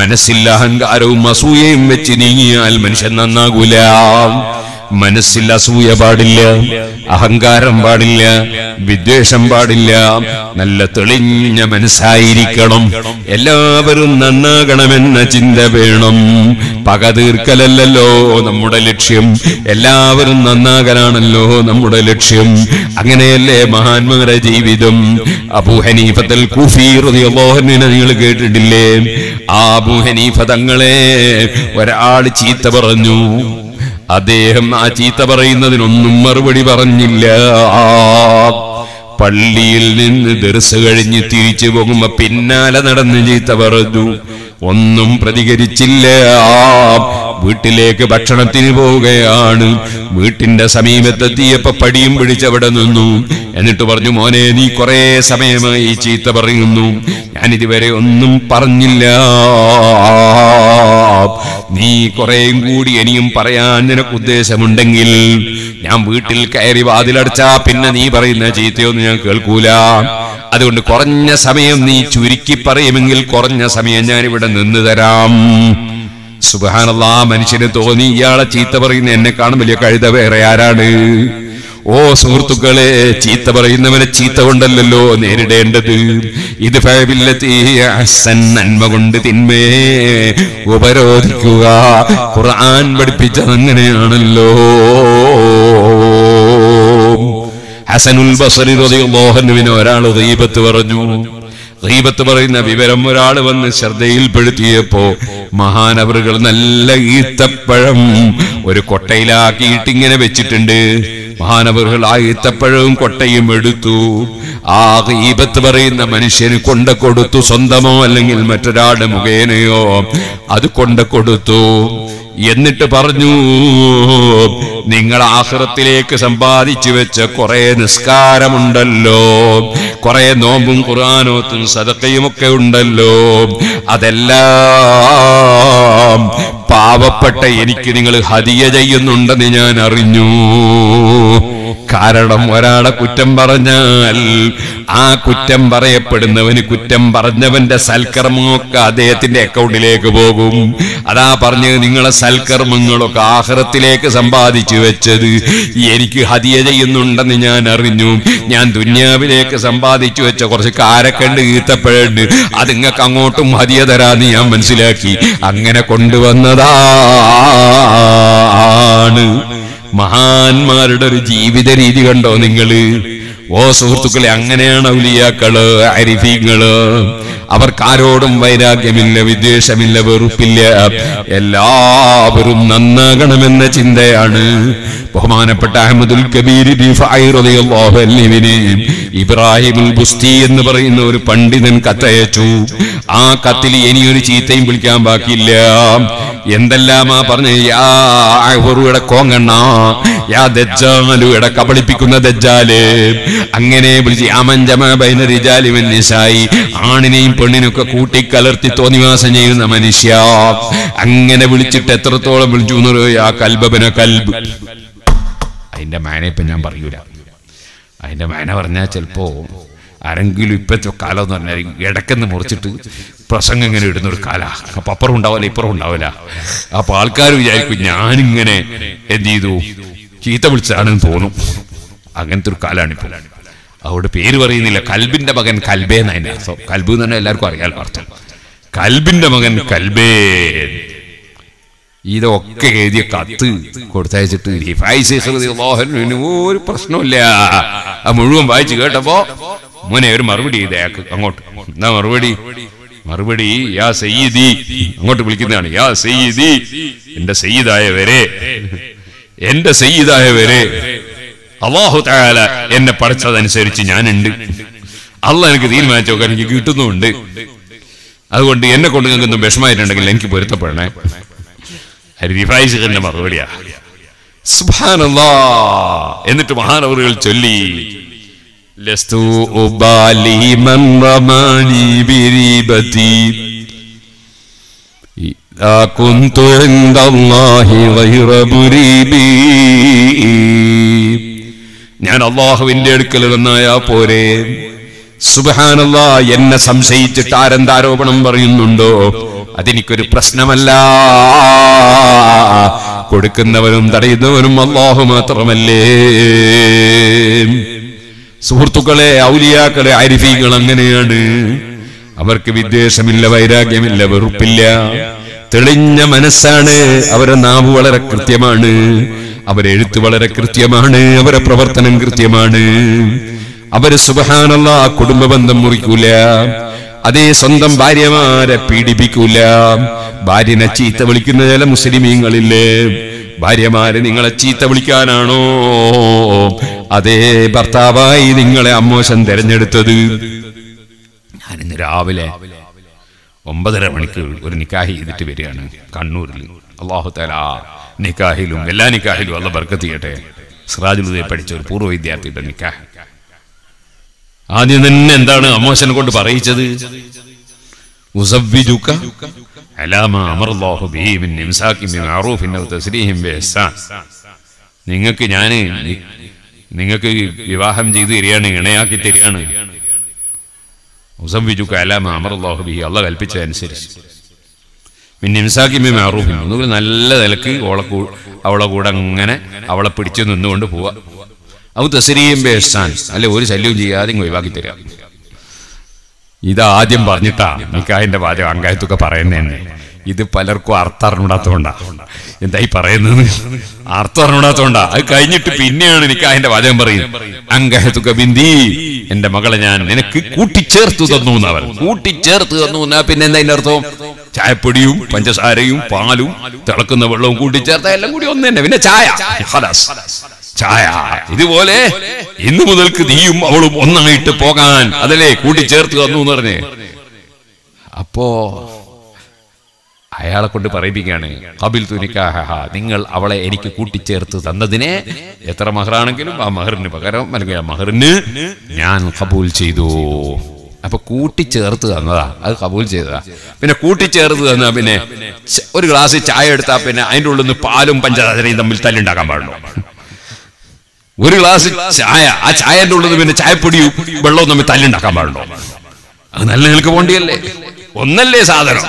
മനസ്സില്ല അഹങ്കാരവും അസൂയയും വെച്ച് നീങ്ങിയാൽ മനുഷ്യൻ നന്നാകൂല മനസ്സിൽ അസൂയ പാടില്ല അഹങ്കാരം പാടില്ല വിദ്വേഷം പാടില്ല നല്ല തെളിഞ്ഞ മനസ്സായിരിക്കണം എല്ലാവരും നന്നാകണമെന്ന ചിന്ത വേണം പക തീർക്കലല്ലോ നമ്മുടെ ലക്ഷ്യം എല്ലാവരും നന്നാകാനാണല്ലോ നമ്മുടെ ലക്ഷ്യം അങ്ങനെയല്ലേ മഹാന്മാരുടെ ജീവിതം അബൂഹനീഫത്തൽ കുഫീർ നിങ്ങൾ കേട്ടിട്ടില്ലേ ആ അബൂഹനീഫ തങ്ങളെ ഒരാൾ ചീത്ത പറഞ്ഞു അദ്ദേഹം ആ ചീത്ത പറയുന്നതിനൊന്നും മറുപടി പറഞ്ഞില്ല പള്ളിയിൽ നിന്ന് ദർസ് കഴിഞ്ഞ് തിരിച്ചു പോകുമ്പോ പിന്നാലെ നടന്ന് ചീത്ത പറഞ്ഞു ഒന്നും പ്രതികരിച്ചില്ല വീട്ടിലേക്ക് ഭക്ഷണത്തിന് പോവുകയാണ് വീട്ടിന്റെ സമീപത്തെത്തിയപ്പോ പടിയും പിടിച്ചവിടെ നിന്നു എന്നിട്ട് പറഞ്ഞു മോനെ നീ കുറെ സമയമായി ചീത്ത പറയുന്നു ഞാൻ ഇതുവരെ ഒന്നും പറഞ്ഞില്ല നീ കുറേയും കൂടി ഇനിയും പറയാൻ നിനക്ക് ഉദ്ദേശമുണ്ടെങ്കിൽ ഞാൻ വീട്ടിൽ കയറി വാതിലടച്ചാ പിന്നെ നീ പറയുന്ന ചീത്തയൊന്നും ഞാൻ കേൾക്കൂല അതുകൊണ്ട് കുറഞ്ഞ സമയം നീ ചുരുക്കി പറയുമെങ്കിൽ കുറഞ്ഞ സമയം ഞാൻ ഇവിടെ നിന്ന് തരാം സുബാനല്ല മനുഷ്യന് തോന്നി ഇയാളെ ചീത്ത പറയുന്ന എന്നെക്കാളും വലിയ കഴുത വേറെ ആരാണ് ഓ സുഹൃത്തുക്കളെ ചീത്ത പറയുന്നവനെ ചീത്ത കൊണ്ടല്ലോ നേരിടേണ്ടത് ഇത് നന്മ കൊണ്ട് തിന്മയെ ഉപരോധിക്കുക ഖുർആൻ പഠിപ്പിച്ചത് അങ്ങനെയാണല്ലോ ഹസനുൽ ബസറി ഒരാൾ ഉദീപത്ത് പറഞ്ഞു റീബത്ത് പറയുന്ന വിവരം ഒരാൾ വന്ന് ശ്രദ്ധയിൽപ്പെടുത്തിയപ്പോ മഹാനവറുകൾ നല്ല ഈത്തപ്പഴം ഒരു കൊട്ടയിലാക്കിയിട്ട് ഇങ്ങനെ വെച്ചിട്ടുണ്ട് മഹാനവറുകൾ ആ ഈത്തപ്പഴവും കൊട്ടയും എടുത്തു ആ ഈപത്ത് പറയുന്ന മനുഷ്യന് കൊണ്ട കൊടുത്തു സ്വന്തമോ അല്ലെങ്കിൽ മറ്റൊരാളുടെ മുഖേനയോ അത് കൊണ്ട കൊടുത്തു എന്നിട്ട് പറഞ്ഞു നിങ്ങൾ ആഹ്റത്തിലേക്ക് സമ്പാദിച്ചു വെച്ച കുറെ നിസ്കാരമുണ്ടല്ലോ കുറെ നോമ്പും സതക്കയും ഒക്കെ ഉണ്ടല്ലോ അതെല്ലാം പാവപ്പെട്ട എനിക്ക് നിങ്ങൾ ഹതിയ ചെയ്യുന്നുണ്ടെന്ന് ഞാൻ അറിഞ്ഞു കാരണം ഒരാളെ കുറ്റം പറഞ്ഞാൽ ആ കുറ്റം പറയപ്പെടുന്നവന് കുറ്റം പറഞ്ഞവന്റെ സൽക്കർമ്മമൊക്കെ അദ്ദേഹത്തിന്റെ അക്കൗണ്ടിലേക്ക് പോകും അതാ പറഞ്ഞ് നിങ്ങളെ സൽക്കർമ്മങ്ങളൊക്കെ ആഹ്റത്തിലേക്ക് സമ്പാദിച്ചു വെച്ചത് എനിക്ക് ഹതിയ ചെയ്യുന്നുണ്ടെന്ന് ഞാൻ അറിഞ്ഞു ഞാൻ ദുന്യാവിലേക്ക് സമ്പാദിച്ചു വെച്ച കുറച്ച് കാരക്കണ്ട് ഈത്തപ്പഴുണ്ട് അത് നിങ്ങൾക്ക് അങ്ങോട്ടും ഹതിയ തരാന്ന് ഞാൻ മനസ്സിലാക്കി അങ്ങനെ കൊണ്ടുവന്നതാണ് മഹാന്മാരുടെ ഒരു ജീവിത രീതി കണ്ടോ നിങ്ങള് ഓ സുഹൃത്തുക്കളെ അങ്ങനെയാണ് ഔലിയാക്കള് അരിഫീങ്ങള് അവർക്കാരോടും വൈരാഗ്യമില്ല വിദ്വേഷമില്ല വെറുപ്പില്ല എല്ലാവരും നന്നാകണമെന്ന ചിന്തയാണ് ബഹുമാനപ്പെട്ട അഹമ്മദുൽ കബീർ ഇബ്രാഹിമുൽ ബുസ്തി എന്ന് പറയുന്ന ഒരു പണ്ഡിതൻ കത്തയച്ചു ആ കത്തിൽ ഇനിയൊരു ചീത്തയും വിളിക്കാൻ ബാക്കിയില്ല എന്തെല്ലാമാ പറഞ്ഞ യാ കോങ്ങണ്ണ യാ ദജ്ജാലുടെ കബളിപ്പിക്കുന്ന ദജ്ജാല് അങ്ങനെ വിളിച്ച് യാമഞ്ചമൈനരിജാലിവൻ നിശായി ആണിനെയും പെണ്ണിനൊക്കെ കൂട്ടിക്കലർത്തി തോന്നിവാസം ചെയ്യുന്ന മനുഷ്യ അങ്ങനെ വിളിച്ചിട്ട് എത്രത്തോളം വിളിച്ചു ആ കൽബബന കൽബ് അതിന്റെ മേനെ ഇപ്പൊ ഞാൻ പറയൂല അതിന്റെ മാന പറഞ്ഞാ ചിലപ്പോ ആരെങ്കിലും ഇപ്പോഴത്തെ കാലം എന്ന് പറഞ്ഞാൽ ഇടയ്ക്കെന്ന് മുറിച്ചിട്ട് പ്രസംഗം ഇങ്ങനെ ഇടുന്നൊരു ഒരു കാല അപ്പൊ അപ്പുറം ഉണ്ടാവില്ല ഇപ്പുറം ഉണ്ടാവില്ല അപ്പൊ ആൾക്കാർ വിചാരിക്കും ഞാനിങ്ങനെ എന്ത് ചെയ്തു ചീത്ത വിളിച്ചതാണെന്ന് തോന്നും അങ്ങനത്തെ ഒരു കാലാണിപ്പോ അവിടെ പേര് പറയുന്നില്ല കൽബിന്റെ മകൻ കൽബേ എന്നതിന്റെ അർത്ഥം കൽബ് എന്ന് തന്നെ എല്ലാവർക്കും അറിയാലോ അർത്ഥം കൽബിന്റെ മകൻ കൽബേ ഇതൊക്കെ എഴുതിയ കത്ത് കൊടുത്തയച്ചിട്ട് ഒരു പ്രശ്നമില്ല ആ മുഴുവൻ വായിച്ചു കേട്ടപ്പോ മോനെ ഒരു മറുപടി ചെയ്ത് അയാൾക്ക് അങ്ങോട്ട് എന്താ മറുപടി മറുപടി യാ സയ്യിദി അങ്ങോട്ട് വിളിക്കുന്നതാണ് യാ സയ്യിദി എന്റെ സയ്യിദായവരെ എന്റെ സയ്യിദായവരെ അള്ളാഹു താല എന്നെ പഠിച്ചതനുസരിച്ച് ഞാനുണ്ട് അള്ള എനിക്ക് തീരുമാനിച്ചു നോക്കാൻ എനിക്ക് കിട്ടുന്നുമുണ്ട് അതുകൊണ്ട് എന്നെ കൊണ്ട് ഒന്നും വിഷമായിട്ടുണ്ടെങ്കിൽ എനിക്ക് പൊരുത്തപ്പെടണേ ഹരിഫായിന്റെ മറുപടിയാ സുഭാനല്ലാ എന്നിട്ട് മഹാനവറുകൾ ചൊല്ലി ലസ്തു ഉബാലി മൻ റമാനി ബിരീബതി إذا كنت عند الله غير مريبي ഞാൻ അള്ളാഹുവിന്റെ അടുക്കൽ നിന്നായ പോരെ സുബഹാനല്ല എന്നെ സംശയിച്ചിട്ട് ആരെന്താരോപണം പറയുന്നുണ്ടോ അതെനിക്കൊരു പ്രശ്നമല്ല കൊടുക്കുന്നവനും തടയുന്നവനും അള്ളാഹു മാത്രമല്ലേ സുഹൃത്തുക്കളെ ഔലിയാക്കളെ അരിഫീകൾ അങ്ങനെയാണ് അവർക്ക് വിദ്വേഷമില്ല വൈരാഗ്യമില്ല വെറുപ്പില്ല തെളിഞ്ഞ മനസ്സാണ് അവരെ നാവ് വളരെ കൃത്യമാണ് അവരെ എഴുത്ത് വളരെ കൃത്യമാണ് അവരെ പ്രവർത്തനം കൃത്യമാണ് അവര് സുബഹാനുള്ള കുടുംബ ബന്ധം മുറിക്കൂല അതേ സ്വന്തം ഭാര്യമാരെ പീഡിപ്പിക്കൂല ഭാര്യനെ ചീത്ത വിളിക്കുന്ന ചില മുസ്ലിമീങ്ങളില്ലേ ഭാര്യമാര് നിങ്ങളെ ചീത്ത വിളിക്കാനാണോ അതേ ഭർത്താവായി നിങ്ങളെ അമ്മോശൻ തിരഞ്ഞെടുത്തത് ഞാനിന്ന് രാവിലെ ഒമ്പതര മണിക്ക് ഒരു നിക്കാഹി ചെയ്തിട്ട് വരികയാണ് കണ്ണൂരിൽ അള്ളാഹു തലാ നിക്കാഹിലും എല്ലാ നിക്കാഹിലും അല്ല ബർക്കത്ത് ചെയ്യട്ടെ സിറാജുലുദയെ പഠിച്ച ഒരു പൂർവ്വ വിദ്യാർത്ഥിയുടെ നിക്കാഹ് ആദ്യം തന്നെ എന്താണ് അമ്മോശനെ കൊണ്ട് പറയിച്ചത് നിങ്ങൾക്ക് ഞാൻ നിങ്ങൾക്ക് വിവാഹം ചെയ്ത് തരികയാണ് ഇണയാക്കി തരികയാണ് അള്ള കൽപ്പിച്ചതനുസരിച്ച് പിന്നെ നല്ല നിലക്ക് അവളെ അവളെ കൂടെ അങ്ങനെ അവളെ പിടിച്ചു നിന്നുകൊണ്ട് പോവാ അവ തസരിയും അല്ലെ ഒരു ശല്യവും ചെയ്യാതെ ഒഴിവാക്കി തരാം ആദ്യം പറഞ്ഞിട്ടാ നിക്കായന്റെ വാചകം അങ്കായത്തൊക്കെ പറയുന്നതന്നെ ഇത് പലർക്കും അർത്ഥം അറിഞ്ഞൂടാത്തോണ്ടാ എന്തായി പറയുന്നത് അർത്ഥം അറിഞ്ഞൂടാത്തോണ്ടാ അത് കഴിഞ്ഞിട്ട് പിന്നെയാണ് നിക്കാഹിന്റെ വാചകം പറയുന്നത് അങ്കഹത്തുക ബിന്ദി എന്റെ മകളെ ഞാൻ നിനക്ക് കൂട്ടിച്ചേർത്ത് തന്നു എന്നവർ കൂട്ടിച്ചേർത്ത് തന്നു എന്നാ പിന്നെ എന്താ അതിന്റെ അർത്ഥം ചായപ്പൊടിയും പഞ്ചസാരയും പാലും തിളക്കുന്ന വെള്ളവും കൂട്ടിച്ചേർത്ത എല്ലാം കൂടി ഒന്ന് തന്നെ പിന്നെ ചായ ചായ ഇതുപോലെ ഇന്നു മുതൽക്ക് നീയും അവളും ഒന്നായിട്ട് പോകാൻ അതല്ലേ കൂട്ടിച്ചേർത്ത് തന്നു എന്ന് പറഞ്ഞ് അപ്പോ അയാളെ കൊണ്ട് പറയിപ്പിക്കാണ് കബിൽ തുനിക്കാഹ നിങ്ങൾ അവളെ എനിക്ക് കൂട്ടിച്ചേർത്ത് തന്നതിനെ എത്ര മഹറാണെങ്കിലും ആ മഹറിന് പകരം അല്ലെങ്കിൽ ആ മഹറിന് ഞാൻ കബൂൽ ചെയ്തു അപ്പൊ കൂട്ടിച്ചേർത്ത് തന്നതാ അത് കബൂൽ ചെയ്തതാ പിന്നെ കൂട്ടിച്ചേർത്ത് തന്ന പിന്നെ ഒരു ഗ്ലാസ് ചായ എടുത്താൽ പിന്നെ അതിൻ്റെ ഉള്ളിൽ നിന്ന് പാലും പഞ്ചസാരയും തമ്മിൽ തല്ലുണ്ടാക്കാൻ പാടുള്ളൂ ഒരു ഗ്ലാസ് ചായ ആ ചായന്റെ ഉള്ളത് പിന്നെ ചായപ്പൊടിയും വെള്ളവും തമ്മിൽ തല്ലുണ്ടാക്കാൻ പാടുണ്ടോ അത് നല്ല നിങ്ങൾക്ക് പോണ്ടിയല്ലേ ഒന്നല്ലേ സാധനം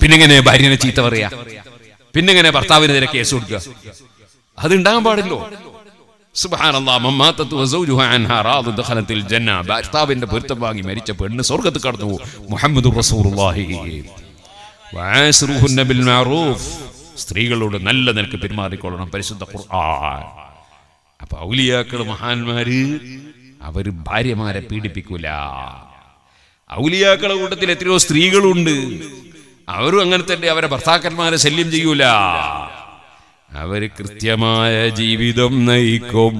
പിന്നെങ്ങനെ ഭാര്യനെ ചീത്ത പറയാ പിന്നെങ്ങനെ ഭർത്താവിനെതിരെ കേസ് കൊടുക്കുക അത് ഉണ്ടാകാൻ പാടില്ലോ ഭർത്താവിന്റെ പൊരുത്തം വാങ്ങി മരിച്ച പെണ്ണ് സ്വർഗത്ത് കടന്നു മുഹമ്മദ് സ്ത്രീകളോട് നല്ല നിനക്ക് പെരുമാറിക്കൊള്ളണം പരിശുദ്ധ ഖുർആൻ അപ്പൊ ഔലിയാക്കൾ മഹാന്മാര് അവര് ഭാര്യമാരെ പീഡിപ്പിക്കൂല ഔലിയാക്കളുടെ കൂട്ടത്തിൽ എത്രയോ സ്ത്രീകളുണ്ട് അവരും അങ്ങനെ തന്നെ അവരെ ഭർത്താക്കന്മാരെ ശല്യം ചെയ്യൂല അവര് കൃത്യമായ ജീവിതം നയിക്കും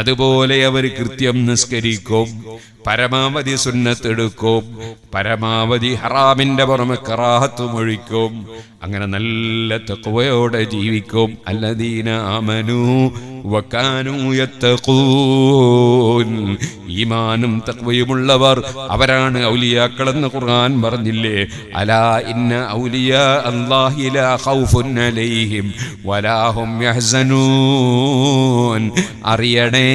അതുപോലെ അവർ കൃത്യം നിസ്കരിക്കും പരമാവധി സുന്നത്തെടുക്കും പരമാവധി ഹറാമിന്റെ പുറമെ കറാഹത്തുമൊഴിക്കും അങ്ങനെ നല്ല തെക്കുവയോടെ ജീവിക്കും അല്ലദീന ഈമാനും തക്വയുമുള്ളവർ അവരാണ് ഔലിയാക്കളെന്ന് ഖുർആൻ പറഞ്ഞില്ലേ അലാ ഇന്ന ഔലിയാ അല്ലാഹി അലൈഹിം വലാ യഹ്സനൂൻ അറിയണേ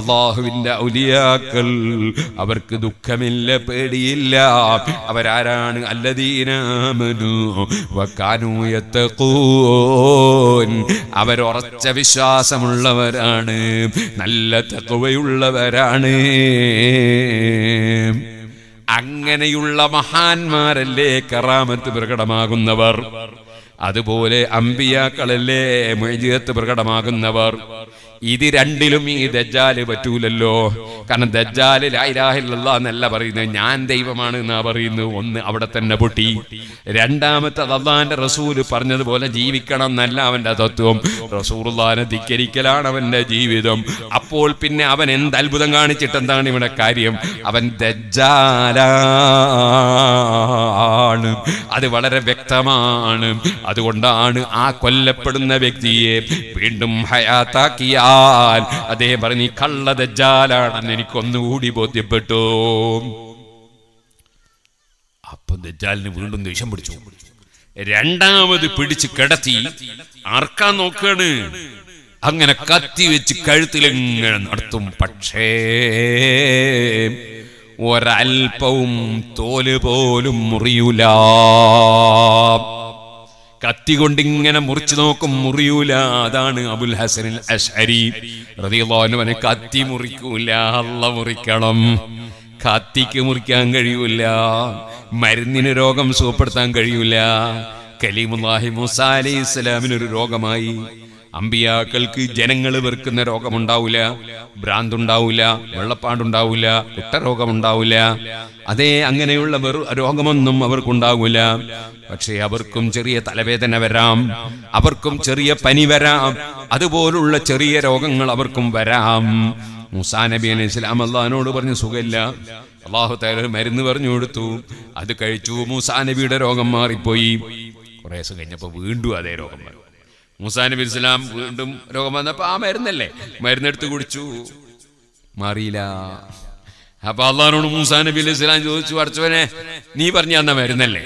അള്ളാഹുവിൻ്റെ ഔലിയാക്കൾ അവർക്ക് ദുഃഖമില്ല പേടിയില്ല അവരാരാണ് അല്ലദീനാമനു വക്കാനൂയത്തൂൻ അവരൊറ ഉറച്ച വിശ്വാസമുള്ളവരാണ് നല്ല തകവയുള്ളവരാണ് അങ്ങനെയുള്ള മഹാന്മാരല്ലേ കറാമത്ത് പ്രകടമാകുന്നവർ അതുപോലെ അമ്പിയാക്കളല്ലേ മൊയ്ജിയത്ത് പ്രകടമാകുന്നവർ ഇത് രണ്ടിലും ഈ ദജ്ജാല് പറ്റൂലല്ലോ കാരണം ദജ്ജാല് ലൈലാഹില്ല എന്നല്ല പറയുന്നത് ഞാൻ ദൈവമാണ് എന്നാ പറയുന്നു ഒന്ന് അവിടെ തന്നെ പൊട്ടി രണ്ടാമത്തെ അള്ളാന്റെ റസൂല് പറഞ്ഞതുപോലെ ജീവിക്കണം എന്നല്ല അവന്റെ തത്വം റസൂറുല്ലാനെ ധിക്കരിക്കലാണ് അവന്റെ ജീവിതം അപ്പോൾ പിന്നെ അവൻ എന്ത് അത്ഭുതം കാണിച്ചിട്ട് എന്താണ് ഇവിടെ കാര്യം അവൻ ദജ്ജാലാണ് അത് വളരെ വ്യക്തമാണ് അതുകൊണ്ടാണ് ആ കൊല്ലപ്പെടുന്ന വ്യക്തിയെ വീണ്ടും ഹയാത്താക്കിയ ദജ്ജാൽ അദ്ദേഹം പറഞ്ഞു നീ കള്ള ദജ്ജാലാണെന്ന് എനിക്കൊന്നുകൂടി ബോധ്യപ്പെട്ടു അപ്പൊ ദജ്ജാലിന് വീണ്ടും ദേഷ്യം പിടിച്ചു രണ്ടാമത് പിടിച്ച് കിടത്തി ആർക്കാൻ നോക്കാണ് അങ്ങനെ കത്തി വെച്ച് കഴുത്തിലെങ്ങനെ നടത്തും പക്ഷേ ഒരൽപ്പവും തോല് പോലും മുറിയൂല കത്തി കൊണ്ടിങ്ങനെ മുറിച്ചു നോക്കും മുറിയൂല അതാണ് അബുൽ ഹസനിൽ അഷരി റതിയുള്ളവനെ കത്തി മുറിക്കൂല അള്ള മുറിക്കണം കത്തിക്ക് മുറിക്കാൻ കഴിയൂല മരുന്നിന് രോഗം സുഖപ്പെടുത്താൻ കഴിയൂല കലീമുല്ലാഹി മുസാ അലൈഹി ഇസ്ലാമിനൊരു രോഗമായി അമ്പിയാക്കൾക്ക് ജനങ്ങൾ വെറുക്കുന്ന രോഗമുണ്ടാവില്ല ഭ്രാന്തുണ്ടാവില്ല വെള്ളപ്പാടുണ്ടാവില്ല കുട്ടരോഗമുണ്ടാവില്ല അതേ അങ്ങനെയുള്ള വെറു രോഗമൊന്നും അവർക്കുണ്ടാവില്ല പക്ഷേ അവർക്കും ചെറിയ തലവേദന വരാം അവർക്കും ചെറിയ പനി വരാം അതുപോലുള്ള ചെറിയ രോഗങ്ങൾ അവർക്കും വരാം മുസാ നബി അലൈഹി ഇസ്ലാം അള്ളഹാനോട് പറഞ്ഞു സുഖമില്ല അള്ളാഹു തല മരുന്ന് പറഞ്ഞു കൊടുത്തു അത് കഴിച്ചു മുസാ നബിയുടെ രോഗം മാറിപ്പോയി കുറേ ദിവസം കഴിഞ്ഞപ്പോൾ വീണ്ടും അതേ രോഗം മാറി മുസാനബി ഇസ്ലാം വീണ്ടും രോഗം വന്നപ്പോ ആ മരുന്നല്ലേ മരുന്നെടുത്ത് കുടിച്ചു മാറിയില്ല അപ്പൊ അള്ളഹാനോട് മൂസാ നബി ഇസ്ലാം ചോദിച്ചു അടച്ചവനെ നീ പറഞ്ഞു അന്ന മരുന്നല്ലേ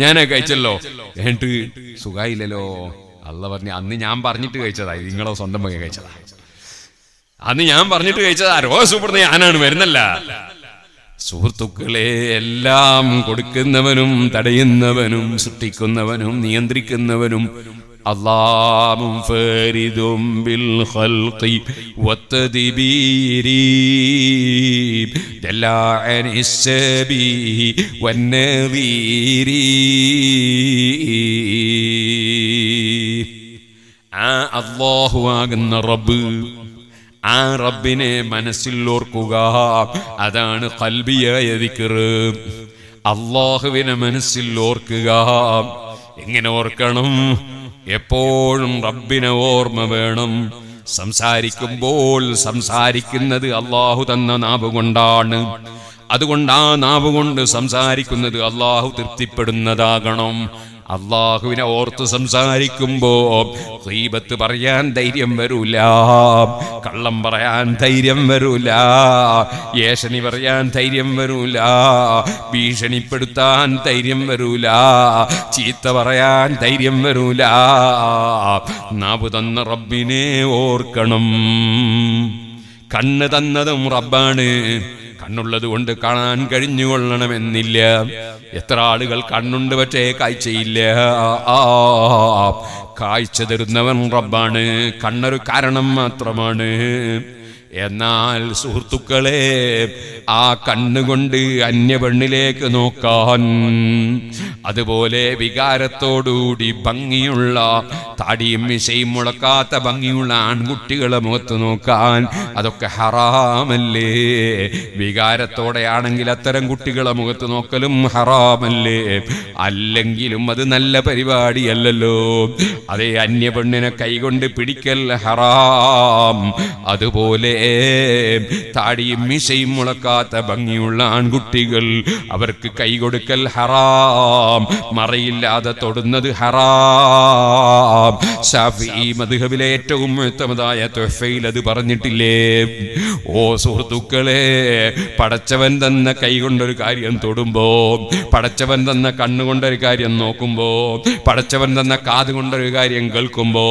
ഞാനാ കഴിച്ചല്ലോ എന്നിട്ട് സുഖായില്ലല്ലോ അള്ള പറഞ്ഞു അന്ന് ഞാൻ പറഞ്ഞിട്ട് കഴിച്ചതാ നിങ്ങളോ സ്വന്തം പങ്കെ കഴിച്ചതാ അന്ന് ഞാൻ പറഞ്ഞിട്ട് കഴിച്ചതാ രോഗ സൂപ്പർന്ന് ഞാനാണ് മരുന്നല്ല സുഹൃത്തുക്കളെ എല്ലാം കൊടുക്കുന്നവനും തടയുന്നവനും സൃഷ്ടിക്കുന്നവനും നിയന്ത്രിക്കുന്നവനും الله منفرد ബിൽ ഖൽഖി دل عن السبيه والنظير ആ അള്ളാഹു ആകുന്ന റബ്ബ് ആ റബ്ബിനെ മനസ്സിൽ ഓർക്കുക അതാണ് കൽബിയായ ദിക്കറ് അല്ലാഹുവിനെ മനസ്സിൽ ഓർക്കുക എങ്ങനെ ഓർക്കണം എപ്പോഴും റബ്ബിനെ ഓർമ്മ വേണം സംസാരിക്കുമ്പോൾ സംസാരിക്കുന്നത് അള്ളാഹു തന്ന നാവ് കൊണ്ടാണ് അതുകൊണ്ട് ആ നാവ് കൊണ്ട് സംസാരിക്കുന്നത് അള്ളാഹു തൃപ്തിപ്പെടുന്നതാകണം അള്ളാഹുവിനെ ഓർത്ത് സംസാരിക്കുമ്പോ ഹീബത്ത് പറയാൻ ധൈര്യം വരൂല കള്ളം പറയാൻ ധൈര്യം വരൂല ഏഷണി പറയാൻ ധൈര്യം വരൂല ഭീഷണിപ്പെടുത്താൻ ധൈര്യം വരൂല ചീത്ത പറയാൻ ധൈര്യം വരൂല നാവു തന്ന റബ്ബിനെ ഓർക്കണം കണ്ണ് തന്നതും റബ്ബാണ് കണ്ണുള്ളത് കൊണ്ട് കാണാൻ കഴിഞ്ഞുകൊള്ളണമെന്നില്ല എത്ര ആളുകൾ കണ്ണുണ്ട് പക്ഷേ കാഴ്ചയില്ല കാഴ്ച തരുന്നവൻ റബ്ബാണ് കണ്ണൊരു കാരണം മാത്രമാണ് എന്നാൽ സുഹൃത്തുക്കളെ ആ കണ്ണുകൊണ്ട് അന്യപെണ്ണിലേക്ക് നോക്കാൻ അതുപോലെ വികാരത്തോടുകൂടി ഭംഗിയുള്ള താടിയും മിശയും മുളക്കാത്ത ഭംഗിയുള്ള ആൺകുട്ടികളെ മുഖത്ത് നോക്കാൻ അതൊക്കെ ഹറാമല്ലേ വികാരത്തോടെയാണെങ്കിൽ അത്തരം കുട്ടികളെ മുഖത്ത് നോക്കലും ഹറാമല്ലേ അല്ലെങ്കിലും അത് നല്ല പരിപാടിയല്ലോ അതേ അന്യപെണ്ണിനെ കൈകൊണ്ട് പിടിക്കൽ ഹറാം അതുപോലെ താടിയും മീശയും മുളക്കാത്ത ഭംഗിയുള്ള ആൺകുട്ടികൾ അവർക്ക് കൈ കൊടുക്കൽ ഹറാം മറയില്ലാതെ തൊടുന്നത് ഹറാം ഷാഫി മധുഹബിലെ ഏറ്റവും ഉത്തമതായ തൊഫയിൽ അത് പറഞ്ഞിട്ടില്ലേ ഓ സുഹൃത്തുക്കളെ പടച്ചവൻ തന്ന കൈ കൊണ്ടൊരു കാര്യം തൊടുമ്പോ പടച്ചവൻ തന്ന കണ്ണുകൊണ്ടൊരു കാര്യം നോക്കുമ്പോ പടച്ചവൻ തന്ന കാത് കൊണ്ടൊരു കാര്യം കേൾക്കുമ്പോ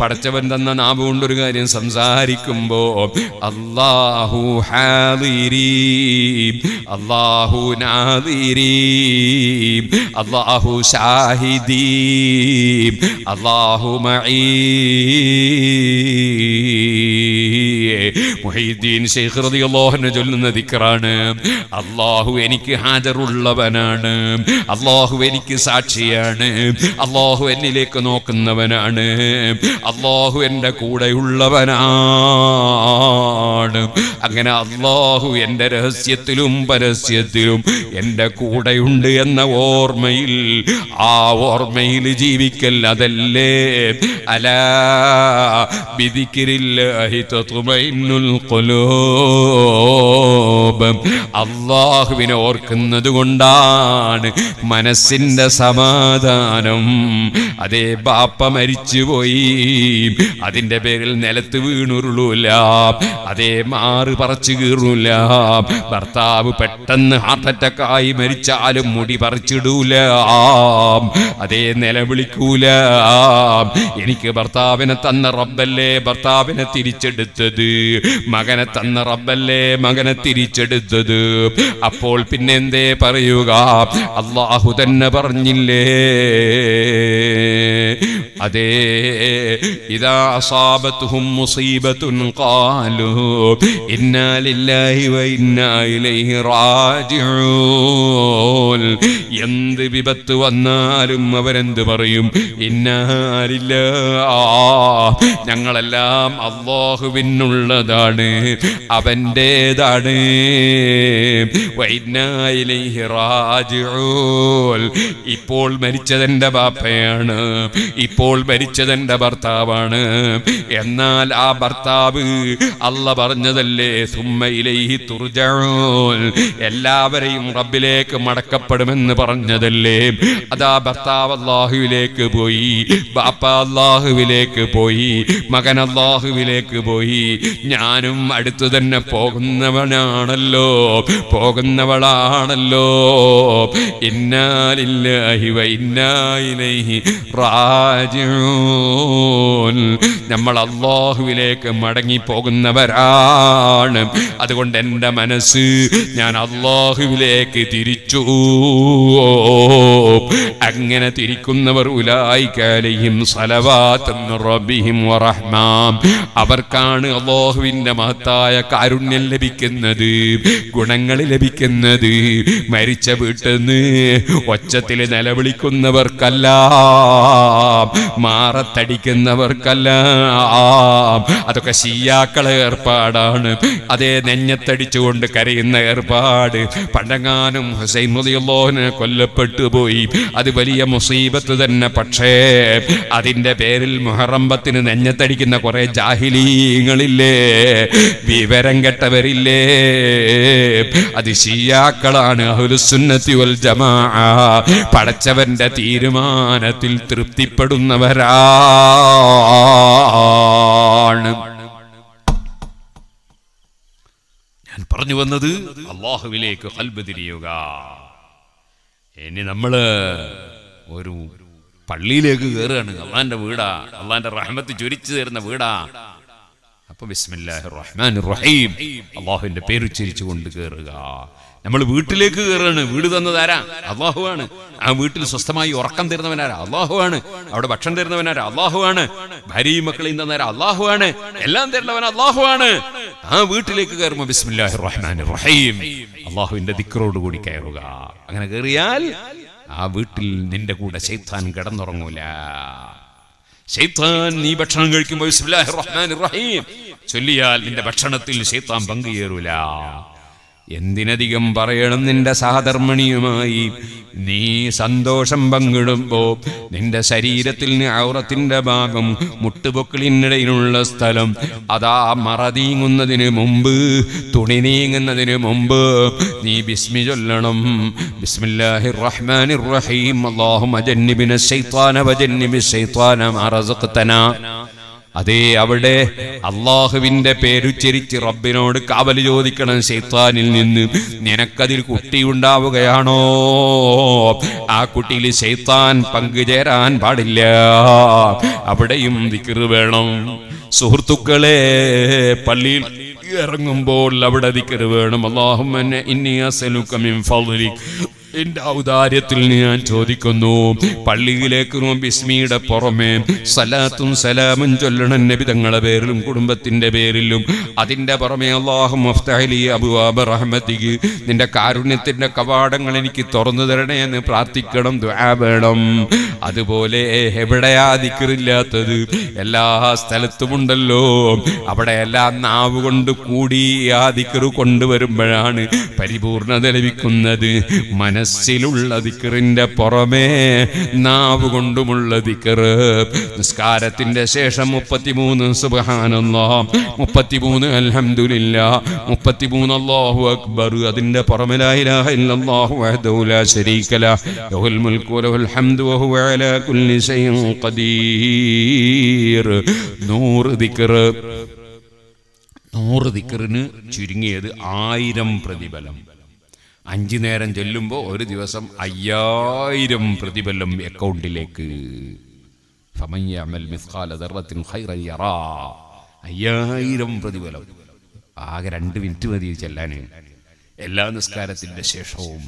പടച്ചവൻ തന്ന നാവ് കൊണ്ടൊരു കാര്യം സംസാരിക്കുമ്പോ അല്ലാഹു ഹാദിരീം അല്ലാഹു നാദിരീം അല്ലാഹു ഷാഹിദീം അള്ളാഹു ശൈഖ് റളിയല്ലാഹു അൻഹു ചൊല്ലുന്ന ദിക്റാണ് അല്ലാഹു എനിക്ക് ഹാജറുള്ളവനാണ് അല്ലാഹു എനിക്ക് സാക്ഷിയാണ് അല്ലാഹു എന്നിലേക്ക് നോക്കുന്നവനാണ് അല്ലാഹു എൻ്റെ കൂടെയുള്ളവനാണ് ആണ് അങ്ങനെ അള്ളാഹു എൻ്റെ രഹസ്യത്തിലും പരസ്യത്തിലും എൻ്റെ കൂടെയുണ്ട് എന്ന ഓർമ്മയിൽ ആ ഓർമ്മയിൽ ജീവിക്കൽ അതല്ലേ അല അള്ളാഹുവിനെ ഓർക്കുന്നത് കൊണ്ടാണ് മനസ്സിൻ്റെ സമാധാനം അതേ ബാപ്പ മരിച്ചുപോയി അതിൻ്റെ പേരിൽ നിലത്ത് വീണുരുളൂല അതേ മാറി പറിച്ചു കീറൂല ഭർത്താവ് പെട്ടെന്ന് ഹാർട്ട് അറ്റാക്ക് ആയി മരിച്ചാലും മുടി പറിച്ചിടൂല അതേ നിലവിളിക്കൂല എനിക്ക് ഭർത്താവിനെ തന്ന റബ്ബല്ലേ ഭർത്താവിനെ തിരിച്ചെടുത്തത് മകനെ തന്ന റബ്ബല്ലേ മകനെ തിരിച്ചെടുത്തത് അപ്പോൾ പിന്നെന്തേ പറയുക അള്ളാഹു തന്നെ പറഞ്ഞില്ലേ അതേ ഇതാ അസാബത്തുഹും മുസീബത്തും കാല قالوا إنا لله وإنا إليه راجعون എന്ത് വിപത്ത് വന്നാലും അവരെന്ത് പറയും ഇന്നാലില്ല ഞങ്ങളെല്ലാം അള്ളാഹുവിനുള്ളതാണ് അവൻ്റെതാണ് ഇപ്പോൾ മരിച്ചതെന്റെ ബാപ്പയാണ് ഇപ്പോൾ മരിച്ചതെന്റെ ഭർത്താവാണ് എന്നാൽ ആ ഭർത്താവ് അള്ള പറഞ്ഞതല്ലേ സുമ്മയിലേഹി തുർജോൽ എല്ലാവരെയും റബ്ബിലേക്ക് മടക്കപ്പെടുമെന്ന് പറഞ്ഞതല്ലേ അതാ ഭർത്താവ് അള്ളാഹുവിലേക്ക് പോയി ബാപ്പ അള്ളാഹുവിലേക്ക് പോയി മകൻ അള്ളാഹുവിലേക്ക് പോയി ഞാനും അടുത്തു തന്നെ പോകുന്നവനാണല്ലോ പോകുന്നവളാണല്ലോ ഇന്നാലില്ലാഹി വൈന്നായിലൈഹി റാജിഊൻ നമ്മൾ അള്ളാഹുവിലേക്ക് മടങ്ങി പോകുന്നവൻ ഉള്ളവരാണ് അതുകൊണ്ട് എൻ്റെ മനസ്സ് ഞാൻ അള്ളാഹുവിലേക്ക് തിരിച്ചു അങ്ങനെ തിരിക്കുന്നവർ ഉലായിക്കാലയും സലവാത്തും റബിയും വറഹ്മാം അവർക്കാണ് അള്ളാഹുവിൻ്റെ മഹത്തായ കാരുണ്യം ലഭിക്കുന്നത് ഗുണങ്ങൾ ലഭിക്കുന്നത് മരിച്ച വീട്ടിന്ന് ഒച്ചത്തിൽ നിലവിളിക്കുന്നവർക്കല്ല മാറത്തടിക്കുന്നവർക്കല്ല അതൊക്കെ ശീയാക്കള് ഏർപ്പാടാണ് അതേ നെഞ്ഞത്തടിച്ചുകൊണ്ട് കരയുന്ന ഏർപ്പാട് പണ്ടങ്ങാനും ഹുസൈൻ മുതിയുള്ളോന് കൊല്ലപ്പെട്ടു പോയി അത് വലിയ മുസീബത്ത് തന്നെ പക്ഷേ അതിൻ്റെ പേരിൽ മുഹറമ്പത്തിന് നെഞ്ഞത്തടിക്കുന്ന കുറെ ജാഹിലീങ്ങളില്ലേ വിവരം കെട്ടവരില്ലേ അത് ഷിയാക്കളാണ് അഹുലുസുന്നത്തി വൽ ജമാ പടച്ചവന്റെ തീരുമാനത്തിൽ തൃപ്തിപ്പെടുന്നവരാണ് പറഞ്ഞു വന്നത് അള്ളാഹുവിലേക്ക് കൽബ് തിരിയുക ഇനി നമ്മള് ഒരു പള്ളിയിലേക്ക് കയറുകയാണ് അള്ളാന്റെ വീടാ അള്ളാന്റെ റഹ്മത്ത് ചൊരിച്ചു തരുന്ന വീടാ അപ്പൊ ബിസ്മില്ലാഹി റഹ്മാൻ റഹീം അള്ളാഹുവിന്റെ പേരുച്ചരിച്ചു കൊണ്ട് കയറുക നമ്മൾ വീട്ടിലേക്ക് കയറുകയാണ് വീട് തന്നതാരാ അള്ളാഹുവാണ് ആ വീട്ടിൽ സ്വസ്ഥമായി ഉറക്കം തരുന്നവനാരാ അള്ളാഹുവാണ് അവിടെ ഭക്ഷണം തരുന്നവനാരാ അള്ളാഹുവാണ് ഭാര്യയും മക്കളെയും തന്നേരാ അള്ളാഹുവാണ് എല്ലാം തരുന്നവൻ അള്ളാഹുവാണ് ആ വീട്ടിലേക്ക് കയറുമ്പോൾ ബിസ്മില്ലാഹി റഹ്മാൻ റഹീം അള്ളാഹുവിന്റെ കൂടി കയറുക അങ്ങനെ കയറിയാൽ ആ വീട്ടിൽ നിന്റെ കൂടെ ശൈത്താൻ കിടന്നുറങ്ങൂല ശൈത്താൻ നീ ഭക്ഷണം കഴിക്കുമ്പോൾ ബിസ്മില്ലാഹി റഹ്മാൻ റഹീം ചൊല്ലിയാൽ നിന്റെ ഭക്ഷണത്തിൽ ശൈത്താൻ പങ്കുചേരൂല എന്തിനധികം പറയണം നിന്റെ സഹധർമ്മിണിയുമായി നീ സന്തോഷം പങ്കിടുമ്പോ നിന്റെ ശരീരത്തിൽ ഔറത്തിന്റെ ഭാഗം മുട്ടുപൊക്കിളിനിടയിലുള്ള സ്ഥലം അതാ മറ നീങ്ങുന്നതിന് മുമ്പ് തുണി നീങ്ങുന്നതിന് മുമ്പ് നീ ബിസ്മി ചൊല്ലണം ബിസ്മില്ലാഹി റഹ്മാൻ റഹീം അള്ളാഹു അജന്നിബിന ശൈത്താന ശൈത്വാന ശൈത്താന അതേ അവിടെ അള്ളാഹുവിന്റെ പേരുച്ചരിച്ച് റബ്ബിനോട് കാവൽ ചോദിക്കണം ശൈത്താനിൽ നിന്ന് നിനക്കതിൽ ഉണ്ടാവുകയാണോ ആ കുട്ടിയിൽ ശൈത്താൻ പങ്കുചേരാൻ പാടില്ല അവിടെയും ദിക്കറ് വേണം സുഹൃത്തുക്കളെ പള്ളിയിൽ ഇറങ്ങുമ്പോൾ അവിടെ ദിക്കറ് വേണം അള്ളാഹു എന്റെ ഔദാര്യത്തിൽ ഞാൻ ചോദിക്കുന്നു പള്ളിയിലേക്ക് ബിസ്മിയുടെ പുറമെ സലാത്തും സലാമും ചൊല്ലണം നബിതങ്ങളെ പേരിലും കുടുംബത്തിന്റെ പേരിലും അതിന്റെ പുറമെ അള്ളാഹു മുഫ്തലി അബുവാബ് റഹ്മത്തിക്ക് നിന്റെ കാരുണ്യത്തിന്റെ കവാടങ്ങൾ എനിക്ക് തുറന്നു തരണേ എന്ന് പ്രാർത്ഥിക്കണം വേണം അതുപോലെ എവിടെയാ ദിക്കറില്ലാത്തത് എല്ലാ സ്ഥലത്തുമുണ്ടല്ലോ അവിടെ എല്ലാ നാവ് കൊണ്ട് കൂടി ആ ദിക്കറ് കൊണ്ടുവരുമ്പോഴാണ് പരിപൂർണത ലഭിക്കുന്നത് മനസ്സ് മനസ്സിലുള്ള ദിക്കറിന്റെ പുറമേ നാവ് കൊണ്ടുമുള്ള ദിക്കറ് നിസ്കാരത്തിന്റെ ശേഷം മുപ്പത്തിമൂന്ന് സുബഹാനല്ലോ മുപ്പത്തിമൂന്ന് അലഹമില്ല മുപ്പത്തിമൂന്ന് അള്ളാഹു അക്ബർ അതിന്റെ പുറമിലായില്ലാഹു നൂറ് ദിക്കറിന് ചുരുങ്ങിയത് ആയിരം പ്രതിഫലം അഞ്ചു നേരം ചൊല്ലുമ്പോൾ ഒരു ദിവസം അയ്യായിരം പ്രതിഫലം അക്കൗണ്ടിലേക്ക് അയ്യായിരം പ്രതിഫലം ആകെ രണ്ട് മിനിറ്റ് മതി ചെല്ലാന് എല്ലാ നിസ്കാരത്തിന്റെ ശേഷവും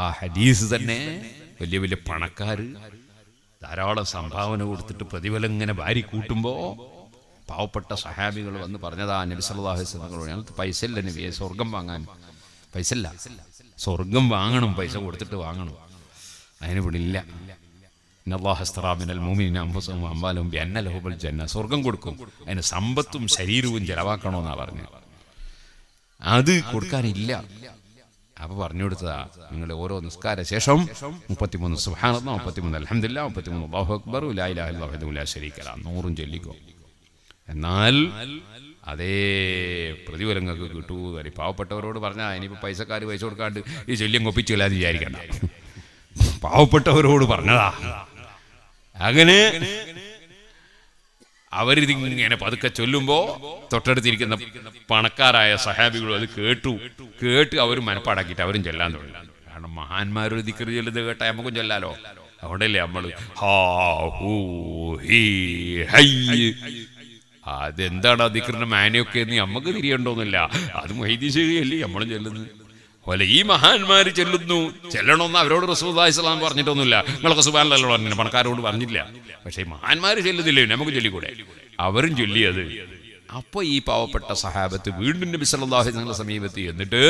ആ ഹദീസ് തന്നെ വലിയ വലിയ പണക്കാര് ധാരാളം സംഭാവന കൊടുത്തിട്ട് പ്രതിഫലം ഇങ്ങനെ വാരി കൂട്ടുമ്പോ പാവപ്പെട്ട സഹാബികൾ വന്ന് പറഞ്ഞതാ നബി സല്ലാഹു ഞങ്ങൾക്ക് പൈസ ഇല്ല നബിയെ സ്വർഗം വാങ്ങാൻ പൈസ ഇല്ല സ്വർഗം വാങ്ങണം പൈസ കൊടുത്തിട്ട് വാങ്ങണം അതിന് വിടില്ല അമ്പാലും ബിയന്നലഹുബൽ ജന്ന സ്വർഗം കൊടുക്കും അതിന് സമ്പത്തും ശരീരവും ചെലവാക്കണമെന്നാണ് പറഞ്ഞത് അത് കൊടുക്കാനില്ല അപ്പൊ പറഞ്ഞു കൊടുത്തതാ നിങ്ങൾ ഓരോ നിസ്കാര ശേഷം മുപ്പത്തിമൂന്ന് സുഹാനത്ന മുപ്പത്തിമൂന്ന് അലഹമില്ല മുപ്പത്തിമൂന്ന് അള്ളാഹു അക്ബർ ഉലായിലാഹുലാഹുലാ ശരീക്കല നൂറും ചൊല്ലിക്കോ എന്നാൽ അതേ പ്രതിഫലം നിങ്ങൾക്ക് കിട്ടൂ തരി പാവപ്പെട്ടവരോട് പറഞ്ഞാൽ ഇനിയിപ്പോൾ പൈസക്കാർ പൈസ കൊടുക്കാണ്ട് ഈ ശല്യം കൊപ്പിച്ചില്ലാതെ വിചാരിക്കണ്ട പാവപ്പെട്ടവരോട് പറഞ്ഞതാ അങ്ങനെ അവരിതിങ്ങനെ പതുക്കെ ചൊല്ലുമ്പോൾ തൊട്ടടുത്തിരിക്കുന്ന പണക്കാരായ സഹാബികൾ അത് കേട്ടു കേട്ട് അവർ മനപ്പാടാക്കിയിട്ട് അവരും ചൊല്ലാൻ തുടങ്ങി കാരണം മഹാന്മാരൊരു ദിക്കറി ചൊല്ലുന്നത് കേട്ടാ നമുക്കും ചൊല്ലാലോ അവിടെയല്ലേ നമ്മൾ ഹാ ഹൂ ഹൈ അതെന്താണ് ആ മാനൊക്കെ മാനയൊക്കെ എന്ന് നമുക്ക് തിരിയണ്ടോന്നില്ല അത് മൈതി ശരിയല്ലേ നമ്മളും ചെല്ലുന്നത് പോലെ ഈ മഹാന്മാർ ചെല്ലുന്നു ചെല്ലണമെന്ന് അവരോട് റസൂദായി ഇസ്ലാം പറഞ്ഞിട്ടൊന്നുമില്ല നിങ്ങളൊക്കെ സുബാനല്ലോ പറഞ്ഞു പണക്കാരോട് പറഞ്ഞില്ല പക്ഷേ മഹാന്മാർ ചെല്ലുന്നില്ലേ നമുക്ക് ചൊല്ലിക്കൂടെ അവരും ചൊല്ലിയത് അപ്പോൾ ഈ പാവപ്പെട്ട സഹാബത്ത് വീണ്ടും നബി സല്ലാഹു ഞങ്ങളുടെ സമീപത്ത് എന്നിട്ട്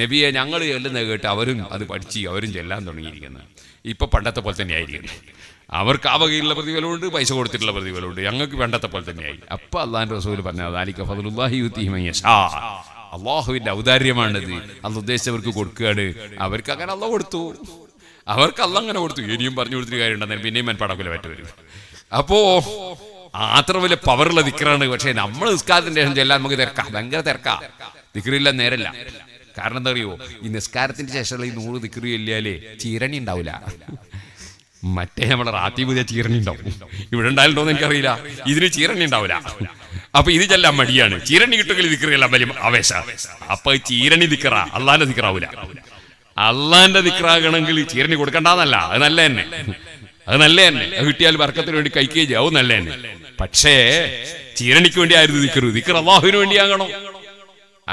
നബിയെ ഞങ്ങൾ ചെല്ലുന്നത് കേട്ട് അവരും അത് പഠിച്ച് അവരും ചെല്ലാൻ തുടങ്ങിയിരിക്കുന്നത് ഇപ്പൊ പണ്ടത്തെ പോലെ തന്നെയായിരിക്കുന്നത് അവർക്ക് ആ വകയിലുള്ള പ്രതിഫലമുണ്ട് പൈസ കൊടുത്തിട്ടുള്ള പ്രതിഫലമുണ്ട് ഞങ്ങൾക്ക് വേണ്ടത്തെ പോലെ തന്നെയായി അപ്പൊ അള്ളാഹിന്റെ റസൂൽ പറഞ്ഞത് അള്ളാഹുവിന്റെ ഫതുല്ലാഹി യുത്തിഹിമയ്യഷാ അള്ളാഹുവിൻ്റെ ഔദാര്യമാണിത് അന്ന് ഉദ്ദേശിച്ചവർക്ക് കൊടുക്കുകയാണ് അവർക്ക് അങ്ങനെ അള്ള കൊടുത്തു അവർക്ക് അല്ല അങ്ങനെ കൊടുത്തു ഇനിയും പറഞ്ഞു കൊടുത്തിട്ട് കാര്യമുണ്ടെന്നാൽ പിന്നെയും ഞാൻ പടക്കുല പറ്റും വരും അപ്പോ അത്ര വലിയ പവറുള്ള ദിക്കറാണ് പക്ഷെ നമ്മൾ നിസ്കാരത്തിന്റെ ശേഷം ചെല്ലാൻ നമുക്ക് തിരക്കാം ഭയങ്കര തിരക്കാം ദിക്കറില്ല നേരല്ല കാരണം എന്താ അറിയോ ഈ നിസ്കാരത്തിന്റെ ശേഷമുള്ള ഈ നൂറ് ദിക്കറി ഇല്ലാലേ ചീരണി ഉണ്ടാവില്ല മറ്റേ നമ്മുടെ റാത്തി പുതിയ ചീരണിണ്ടാവും ഇവിടെ ഉണ്ടായിട്ടുണ്ടോ എന്ന് എനിക്കറിയില്ല ഇതിന് ചീരണി ഉണ്ടാവില്ല അപ്പൊ ഇത് ചെല്ലാം മടിയാണ് ചീരണി കിട്ടുമെങ്കിൽ ദിക്കറിയല്ല വലിയ ആവേശ അപ്പൊ ചീരണി ദിക്കറ അള്ളാന്റെ ദിക്കറാവൂല അള്ളാന്റെ ദിക്കറാകണമെങ്കിൽ ചീരണി കൊടുക്കണ്ടെന്നല്ല അത് നല്ല തന്നെ അത് നല്ല തന്നെ കിട്ടിയാൽ വർക്കത്തിന് വേണ്ടി കൈക്കേജ് ആവും നല്ല തന്നെ പക്ഷേ ചീരണിക്ക് വേണ്ടി ആയിരുന്നു ദിക്കറു ദിക്കർ അള്ളാഹുവിന് വേണ്ടി വേണ്ടിയാകണം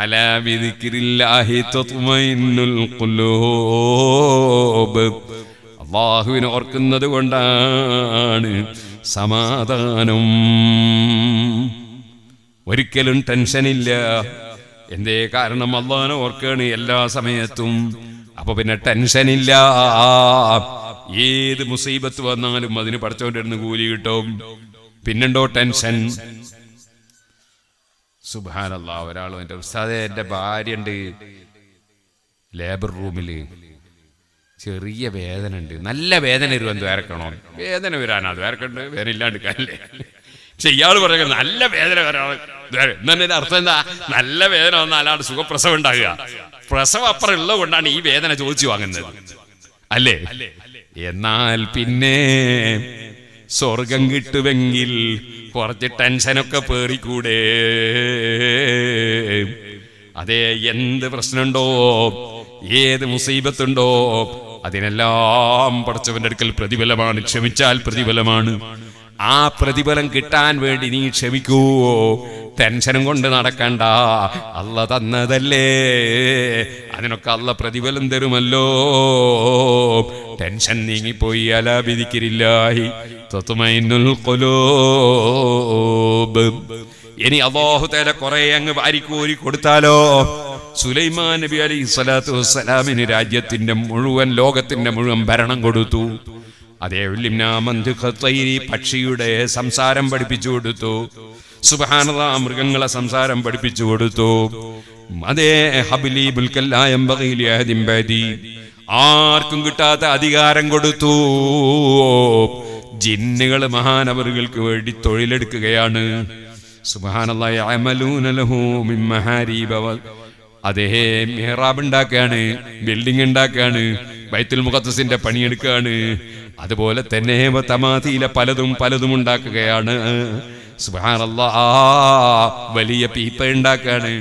അലാബി ദിക്രില്ലാഹി തത്മൈന്നുൽ ഖുലൂബ് അള്ളാഹുവിനെ ഓർക്കുന്നത് കൊണ്ടാണ് സമാധാനം ഒരിക്കലും ടെൻഷനില്ല എന്തേ കാരണം അള്ളാഹനെ ഓർക്കുകയാണ് എല്ലാ സമയത്തും അപ്പൊ പിന്നെ ടെൻഷനില്ല ഏത് മുസീബത്ത് വന്നാലും അതിന് പഠിച്ചോണ്ടിരുന്ന് കൂലി കിട്ടും പിന്നെണ്ടോ ടെൻഷൻ സുബാനല്ല ഒരാളും എന്റെ ഉസ്താദെ എന്റെ ഭാര്യ ഉണ്ട് ലേബർ റൂമില് ചെറിയ വേദന ഉണ്ട് നല്ല വേദന വരുവാൻ ദ്വാരക്കണോ വേദന വരാനാ ദ്വാരക്കുണ്ട് വേദന ഇല്ലാണ്ട് കാലേ പക്ഷെ ഇയാൾ പറയുന്നത് നല്ല വേദന വരാണ് എന്നതിന്റെ അർത്ഥം എന്താ നല്ല വേദന വന്ന അല്ലാണ്ട് സുഖപ്രസവം ഉണ്ടാകുക പ്രസവം അപ്പുറം ഉള്ളത് കൊണ്ടാണ് ഈ വേദന ചോദിച്ചു വാങ്ങുന്നത് അല്ലേ എന്നാൽ പിന്നെ സ്വർഗം കിട്ടുമെങ്കിൽ കുറച്ച് ടെൻഷനൊക്കെ പേറിക്കൂടെ അതെ എന്ത് പ്രശ്നമുണ്ടോ ഏത് മുസീബത്തുണ്ടോ അതിനെല്ലാം പഠിച്ചവന്റെ അടുക്കൽ പ്രതിഫലമാണ് ക്ഷമിച്ചാൽ പ്രതിഫലമാണ് ആ പ്രതിഫലം കിട്ടാൻ വേണ്ടി നീ ക്ഷമിക്കുവോ ടെൻഷനും കൊണ്ട് നടക്കണ്ട അല്ല തന്നതല്ലേ അതിനൊക്കെ അല്ല പ്രതിഫലം തരുമല്ലോ ടെൻഷൻ നീങ്ങിപ്പോയി അലാപിരിക്കില്ലായി തത്തുമൈനുൽ ഇനി അള്ളാഹു തേല കുറെ അങ്ങ് വാരിക്കൂരി കൊടുത്താലോ സുലൈമാൻ നബി അലി സ്വലാത്തു വസ്സലാമിന് രാജ്യത്തിന്റെ മുഴുവൻ ലോകത്തിന്റെ മുഴുവൻ ഭരണം കൊടുത്തു അതേ പക്ഷിയുടെ സംസാരം പഠിപ്പിച്ചു കൊടുത്തു സുബാനത മൃഗങ്ങളെ സംസാരം പഠിപ്പിച്ചു കൊടുത്തു അതേ ഹബിലി ബുൽക്കല്ലായംബകയിലിയാദിംബതി ആർക്കും കിട്ടാത്ത അധികാരം കൊടുത്തു ജിന്നുകൾ മഹാനവറുകൾക്ക് വേണ്ടി തൊഴിലെടുക്കുകയാണ് സുബാനല്ലായ അമലൂനലഹൂ മിമ്മഹാരീഭവ അദ്ദേഹം മെഹ്റാബ് ഉണ്ടാക്കുകയാണ് ബിൽഡിംഗ് ഉണ്ടാക്കുകയാണ് ബൈത്തുൽ മുഖത്തസിന്റെ പണിയെടുക്കുകയാണ് അതുപോലെ തന്നെ തമാതിയിലെ പലതും പലതും ഉണ്ടാക്കുകയാണ് വലിയ പീപ്പ ഉണ്ടാക്കുകയാണ്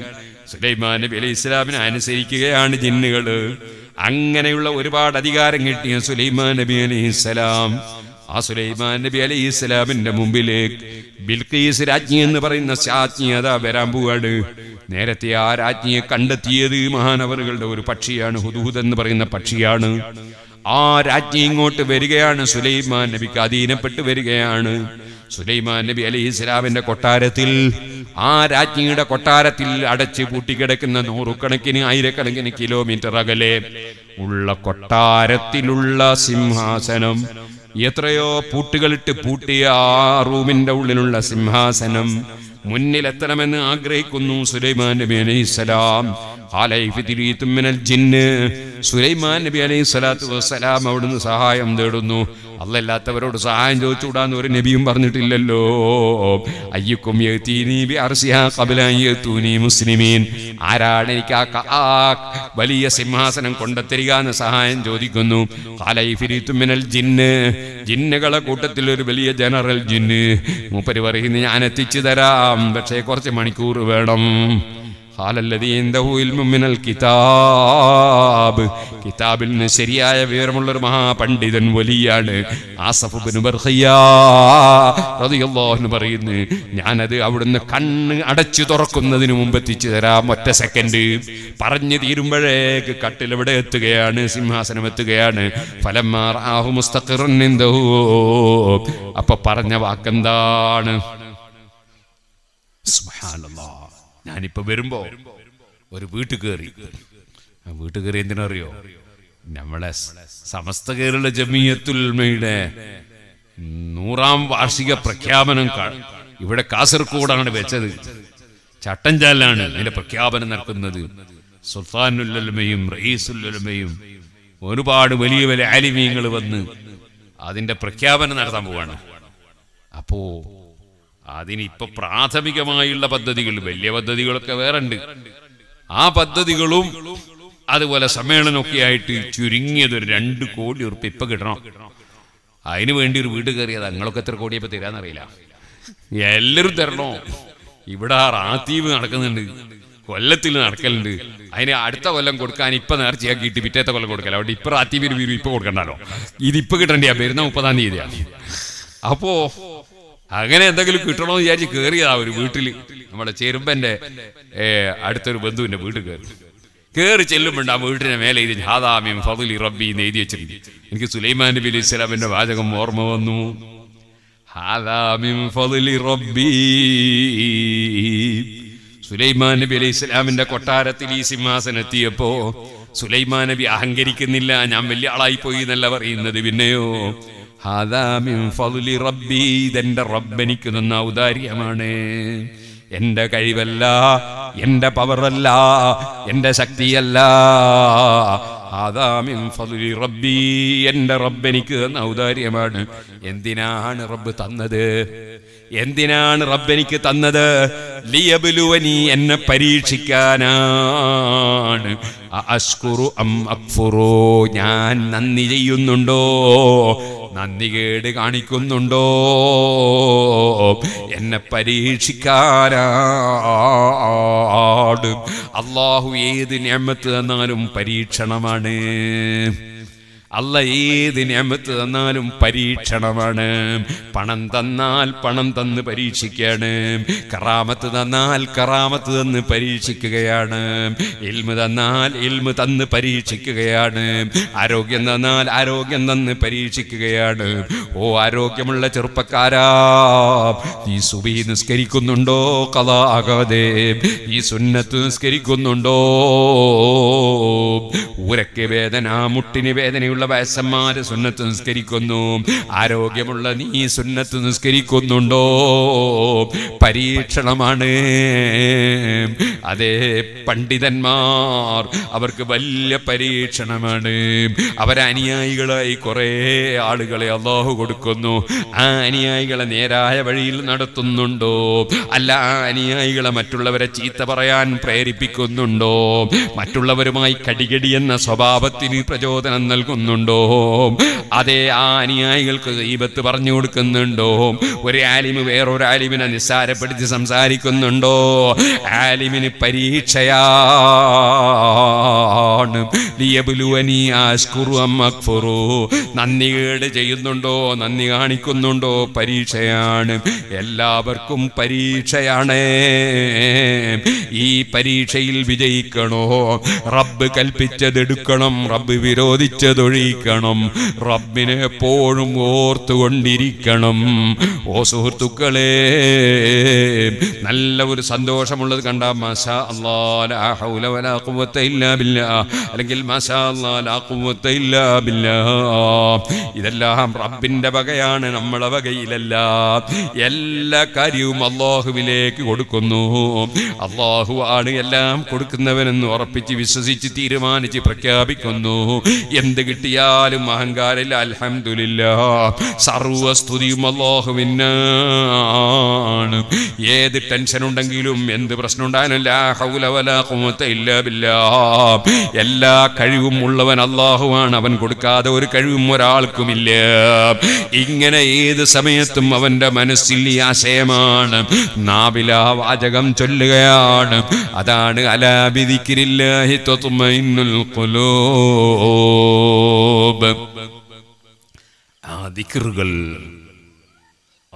സുലൈമാൻ നബി അലൈഹി ഇസ്ലാമിനെ അനുസരിക്കുകയാണ് ജിന്നുകൾ അങ്ങനെയുള്ള ഒരുപാട് അധികാരം കിട്ടിയ സുലൈമാൻ നബി അലൈഹി ഇസ്ലാം ആ സുലൈമാൻ നബി അലൈഹി ഇസ്ലാമിന്റെ മുമ്പിലേക്ക് ബിൽഖീസ് രാജ്ഞി എന്ന് പറയുന്ന രാജ്ഞി അതാ വരാൻ പോവാണ് നേരത്തെ ആ രാജ്ഞിയെ കണ്ടെത്തിയത് മഹാനവറുകളുടെ ഒരു പക്ഷിയാണ് ഹുദൂദ് എന്ന് പറയുന്ന പക്ഷിയാണ് ആ രാജ്ഞി ഇങ്ങോട്ട് വരികയാണ് സുലൈമാൻ നബിക്ക് അധീനപ്പെട്ട് വരികയാണ് സുലൈമാൻ നബി അലി ഇസ്ലാമിന്റെ കൊട്ടാരത്തിൽ ആ രാജ്ഞിയുടെ കൊട്ടാരത്തിൽ അടച്ചു പൂട്ടിക്കിടക്കുന്ന നൂറുകണക്കിന് ആയിരക്കണക്കിന് കിലോമീറ്റർ അകലെ ഉള്ള കൊട്ടാരത്തിലുള്ള സിംഹാസനം എത്രയോ പൂട്ടുകളിട്ട് പൂട്ടിയ ആ റൂമിന്റെ ഉള്ളിലുള്ള സിംഹാസനം മുന്നിലെത്തണമെന്ന് ആഗ്രഹിക്കുന്നു സുലൈമാൻ നബി അലൈഹി സ്വലാം സുലൈമാൻ നബി അലൈഹി സ്വലാത്തു വസ്സലാം അവിടുന്ന് സഹായം തേടുന്നു അല്ലല്ലാത്തവരോട് സഹായം ചോദിച്ചുകൂടാന്ന് ഒരു നബിയും പറഞ്ഞിട്ടില്ലല്ലോ അയ്യക്കും മുസ്ലിമീൻ ആരാണ് എനിക്ക് ആ വലിയ സിംഹാസനം കൊണ്ടെത്തരിക എന്ന് സഹായം ചോദിക്കുന്നു ജിന്നുകളെ കൂട്ടത്തിൽ ഒരു വലിയ ജനറൽ ജിന്ന് മൂപ്പര് പറയുന്നു ഞാൻ എത്തിച്ചു തരാം പക്ഷേ കുറച്ച് മണിക്കൂർ വേണം കിതാബ് കിതാബിൽ നിന്ന് ശരിയായ വിവരമുള്ള ഒരു മഹാപണ്ഡിതൻ വലിയാണ് പറയുന്നു ഞാനത് അവിടുന്ന് കണ്ണ് അടച്ചു തുറക്കുന്നതിന് മുമ്പ് എത്തിച്ചു തരാം ഒറ്റ സെക്കൻഡ് പറഞ്ഞു തീരുമ്പോഴേക്ക് കട്ടിലെവിടെ എത്തുകയാണ് സിംഹാസനം എത്തുകയാണ് ഫലമാറാഹു മുസ്തഖിറോ അപ്പൊ പറഞ്ഞ വാക്കെന്താണ് സുബ്ഹാനല്ലാഹ് ഞാനിപ്പോ വരുമ്പോ ഒരു വീട്ടിൽ കയറി വീട്ടിൽ കയറി എന്തിനറിയോ നമ്മളെ സമസ്ത കേരള ജമീയത്തുൽമയുടെ നൂറാം വാർഷിക പ്രഖ്യാപനം ഇവിടെ കാസർഗോഡാണ് വെച്ചത് ചട്ടഞ്ചാലാണ് അതിന്റെ പ്രഖ്യാപനം നടക്കുന്നത് സുൽത്താനുല്ലമയും റയീസുല്ലമയും ഒരുപാട് വലിയ വലിയ ആലിമീങ്ങൾ വന്ന് അതിന്റെ പ്രഖ്യാപനം നടത്താൻ പോവാണ് അപ്പോ അതിനിപ്പോൾ പ്രാഥമികമായുള്ള പദ്ധതികൾ വലിയ പദ്ധതികളൊക്കെ വേറെ ഉണ്ട് ആ പദ്ധതികളും അതുപോലെ സമ്മേളനമൊക്കെ ആയിട്ട് ചുരുങ്ങിയത് ഒരു രണ്ട് കോടി ഉറപ്പ് ഇപ്പൊ കിട്ടണം അതിന് വേണ്ടി ഒരു വീട് കയറിയത് അങ്ങളൊക്കെ എത്ര ഇപ്പൊ തരാന്നറിയില്ല എല്ലാരും തരണോ ഇവിടെ റാത്തീവ് നടക്കുന്നുണ്ട് കൊല്ലത്തിൽ നടക്കലുണ്ട് അതിന് അടുത്ത കൊല്ലം കൊടുക്കാൻ ഇപ്പം നേർച്ചയാക്കിയിട്ട് പിറ്റേത്ത കൊല്ലം കൊടുക്കല അവിടെ ഇപ്പൊ റാത്തീവിന് വീരും ഇപ്പൊ കൊടുക്കണ്ടല്ലോ ഇതിപ്പോ കിട്ടണ്ടിയാ വരുന്ന മുപ്പതാം തീയതിയാണ് അപ്പോൾ അങ്ങനെ എന്തെങ്കിലും കിട്ടണമെന്ന് വിചാരിച്ച് കയറിയതാ ഒരു വീട്ടിൽ നമ്മുടെ ചെരുമ്പന്റെ അടുത്തൊരു ബന്ധുവിന്റെ വീട്ടിൽ കയറി കയറി ചെല്ലുമ്പോണ്ട് ആ വീട്ടിനെ മേലെ എഴുതി ഹാദാമ്യം ഫതുലി റബ്ബി എന്ന് എഴുതി വെച്ചിരുന്നു എനിക്ക് സുലൈമാൻ നബി അലി ഇസ്ലാമിന്റെ വാചകം ഓർമ്മ വന്നു ഹാദാമ്യം ഫതുലി റബ്ബി സുലൈമാൻ നബി അലി ഇസ്ലാമിന്റെ കൊട്ടാരത്തിൽ ഈ സിംഹാസനെത്തിയപ്പോ സുലൈമാൻ നബി അഹങ്കരിക്കുന്നില്ല ഞാൻ വലിയ ആളായി പോയി എന്നല്ല പറയുന്നത് പിന്നെയോ ഫض്ലി റബ്ബി ഇതെന്റെ റബ്ബെനിക്ക് നിന്ന ഔദാര്യമാണ് എന്റെ കഴിവല്ല എന്റെ പവറല്ല എന്റെ ശക്തിയല്ല റബ്ബി എന്റെ റബ്ബെനിക്ക് തന്ന ഔദാര്യമാണ് എന്തിനാണ് റബ്ബ് തന്നത് എന്തിനാണ് എനിക്ക് തന്നത് ലിയബിലുവനി എന്നെ പരീക്ഷിക്കാനാണ് അഷ്കുറു അം അക്ഫുറോ ഞാൻ നന്ദി ചെയ്യുന്നുണ്ടോ നന്ദികേട് കാണിക്കുന്നുണ്ടോ എന്നെ പരീക്ഷിക്കാരാടും അള്ളാഹു ഏത് ഞമ്മത്ത് തന്നാലും പരീക്ഷണമാണ് അല്ല ഏത് ഞമത്ത് തന്നാലും പരീക്ഷണമാണ് പണം തന്നാൽ പണം തന്ന് പരീക്ഷിക്കുകയാണ് കറാമത്ത് തന്നാൽ കറാമത്ത് തന്ന് പരീക്ഷിക്കുകയാണ് ഇൽമ തന്നാൽ ഇൽമ തന്ന് പരീക്ഷിക്കുകയാണ് ആരോഗ്യം തന്നാൽ ആരോഗ്യം തന്ന് പരീക്ഷിക്കുകയാണ് ഓ ആരോഗ്യമുള്ള ചെറുപ്പക്കാരാ നീ സുബി നിസ്കരിക്കുന്നുണ്ടോ കലാകാതെ ഈ സുന്നത്ത് നിസ്കരിക്കുന്നുണ്ടോ ഊരക്കെ വേദന മുട്ടിന് വേദനയുള്ള ആരോഗ്യമുള്ള വയസ്സന്മാര് സുന്നത്ത് നിസ്കരിക്കുന്നു ആരോഗ്യമുള്ള നീ സുന്നത്ത് നിസ്കരിക്കുന്നുണ്ടോ പരീക്ഷണമാണ് അതേ പണ്ഡിതന്മാർ അവർക്ക് വലിയ പരീക്ഷണമാണ് അവരനുയായികളായി കുറേ ആളുകളെ അള്ളാഹു കൊടുക്കുന്നു ആ അനുയായികളെ നേരായ വഴിയിൽ നടത്തുന്നുണ്ടോ അല്ല ആ അനുയായികളെ മറ്റുള്ളവരെ ചീത്ത പറയാൻ പ്രേരിപ്പിക്കുന്നുണ്ടോ മറ്റുള്ളവരുമായി കടികടി എന്ന സ്വഭാവത്തിന് പ്രചോദനം നൽകുന്നു കൊടുക്കുന്നുണ്ടോ അതേ ആ അനുയായികൾക്ക് ഈപത്ത് പറഞ്ഞു കൊടുക്കുന്നുണ്ടോ ഒരു ആലിമ് വേറൊരു ആലിമിനെ നിസ്സാരപ്പെടുത്തി സംസാരിക്കുന്നുണ്ടോ ആലിമിന് നന്ദി കേട് ചെയ്യുന്നുണ്ടോ നന്ദി കാണിക്കുന്നുണ്ടോ പരീക്ഷയാണ് എല്ലാവർക്കും പരീക്ഷയാണ് ഈ പരീക്ഷയിൽ വിജയിക്കണോ റബ്ബ് കൽപ്പിച്ചതെടുക്കണം റബ്ബ് വിരോധിച്ചതൊഴി ആഗ്രഹിക്കണം റബ്ബിനെ എപ്പോഴും ഓർത്തുകൊണ്ടിരിക്കണം ഓ സുഹൃത്തുക്കളെ നല്ല ഒരു സന്തോഷമുള്ളത് കണ്ട മസ അല്ലെങ്കിൽ ഇതെല്ലാം റബ്ബിന്റെ വകയാണ് നമ്മളെ വകയിലല്ല എല്ലാ കാര്യവും അള്ളാഹുവിലേക്ക് കൊടുക്കുന്നു അള്ളാഹു ആണ് എല്ലാം കൊടുക്കുന്നവനെന്ന് ഉറപ്പിച്ച് വിശ്വസിച്ച് തീരുമാനിച്ച് പ്രഖ്യാപിക്കുന്നു എന്ത് കിട്ടിയാലും അഹങ്കാരില്ല അലഹമില്ല സർവസ്തുതിയും അള്ളാഹുവിനാണ് ഏത് ടെൻഷൻ ഉണ്ടെങ്കിലും എന്ത് പ്രശ്നം ഉണ്ടായാലും എല്ലാ കഴിവും ഉള്ളവൻ അള്ളാഹുവാണ് അവൻ കൊടുക്കാതെ ഒരു കഴിവും ഒരാൾക്കുമില്ല ഇങ്ങനെ ഏത് സമയത്തും അവന്റെ മനസ്സിൽ ഈ ആശയമാണ് നാവില വാചകം ചൊല്ലുകയാണ് അതാണ് അലാബിദിക്കിരില്ലാഹി ഇന്നുൽ കൊലോ ആ ദിക്റുകൾ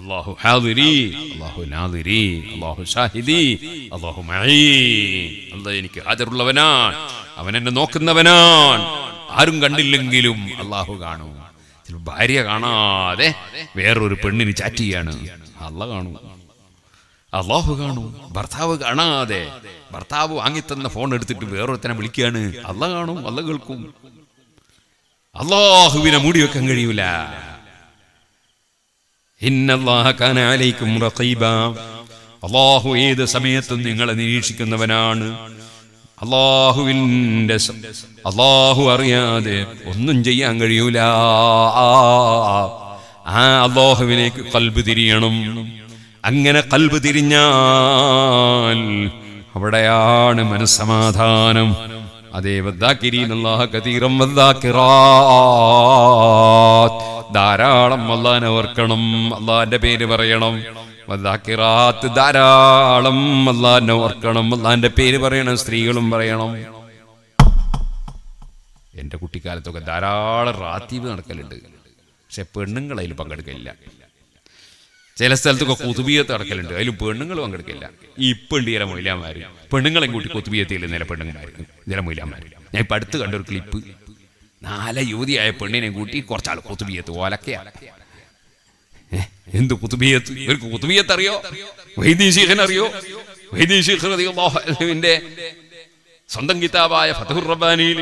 അല്ലാഹു ഹാദിരി അല്ലാഹു നാദിരി അല്ലാഹു ഷാഹിദി അള്ളാഹു മഴീ അല്ല എനിക്ക് ഹാജറുള്ളവനാൻ അവൻ എന്നെ നോക്കുന്നവനാൻ ആരും കണ്ടില്ലെങ്കിലും അല്ലാഹു കാണും ചില ഭാര്യ കാണാതെ വേറൊരു പെണ്ണിന് ചാറ്റ് ചെയ്യാണ് അല്ല കാണൂ അള്ളാഹു കാണൂ ഭർത്താവ് കാണാതെ ഭർത്താവ് വാങ്ങിത്തന്ന ഫോൺ എടുത്തിട്ട് വേറൊരുത്തനെ വിളിക്കുകയാണ് അല്ല കാണും അല്ല കേൾക്കും അള്ളാഹുവിനെ മൂടി വെക്കാൻ കഴിയൂല അള്ളാഹു ഏത് സമയത്തും നിങ്ങളെ നിരീക്ഷിക്കുന്നവനാണ് അള്ളാഹുവിന്റെ അള്ളാഹു അറിയാതെ ഒന്നും ചെയ്യാൻ കഴിയൂല ആ അള്ളാഹുവിനേക്ക് കൽബ് തിരിയണം അങ്ങനെ കൽബ് തിരിഞ്ഞാൽ അവിടെയാണ് മനസ്സമാധാനം അതേ ധാരാളം അള്ളാനെ ഓർക്കണം അള്ളാന്റെ പേര് പറയണം വദാക്കിറാത്ത് ധാരാളം അല്ലാഹ ഓർക്കണം അള്ളാഹിൻ്റെ പേര് പറയണം സ്ത്രീകളും പറയണം എന്റെ കുട്ടിക്കാലത്തൊക്കെ ധാരാളം റാത്തീവ് നടക്കലുണ്ട് പക്ഷെ പെണ്ണുങ്ങളതിൽ പങ്കെടുക്കില്ല ചില സ്ഥലത്തൊക്കെ കുത്തുബിയത്ത് നടക്കലുണ്ട് അതിൽ പെണ്ണുങ്ങൾ പങ്കെടുക്കില്ല ഇപ്പോഴുണ്ട് ചില മൊയിലാമാർ പെണ്ണുങ്ങളെ കൂട്ടി കുത്തുബിയത്തില്ല നില പെണ്ണുങ്ങളായിരുന്നു ചില മൊയിലാമാർ ഞാൻ ഇപ്പം അടുത്ത് കണ്ടൊരു ക്ലിപ്പ് നാല യുവതിയായ പെണ്ണിനെ കൂട്ടി കുറച്ചാൾ കുത്തുബിയത്ത് ഓലക്കയാ എന്ത് കുത്തുബിയത്ത് ഇവർക്ക് കുത്തുബിയത്ത് അറിയോ വൈദ്യശീഖൻ അറിയോ വൈദ്യശീഖൻ അറിയോന്റെ സ്വന്തം കിതാബായ ഫതഹുർ റബ്ബാനിയിൽ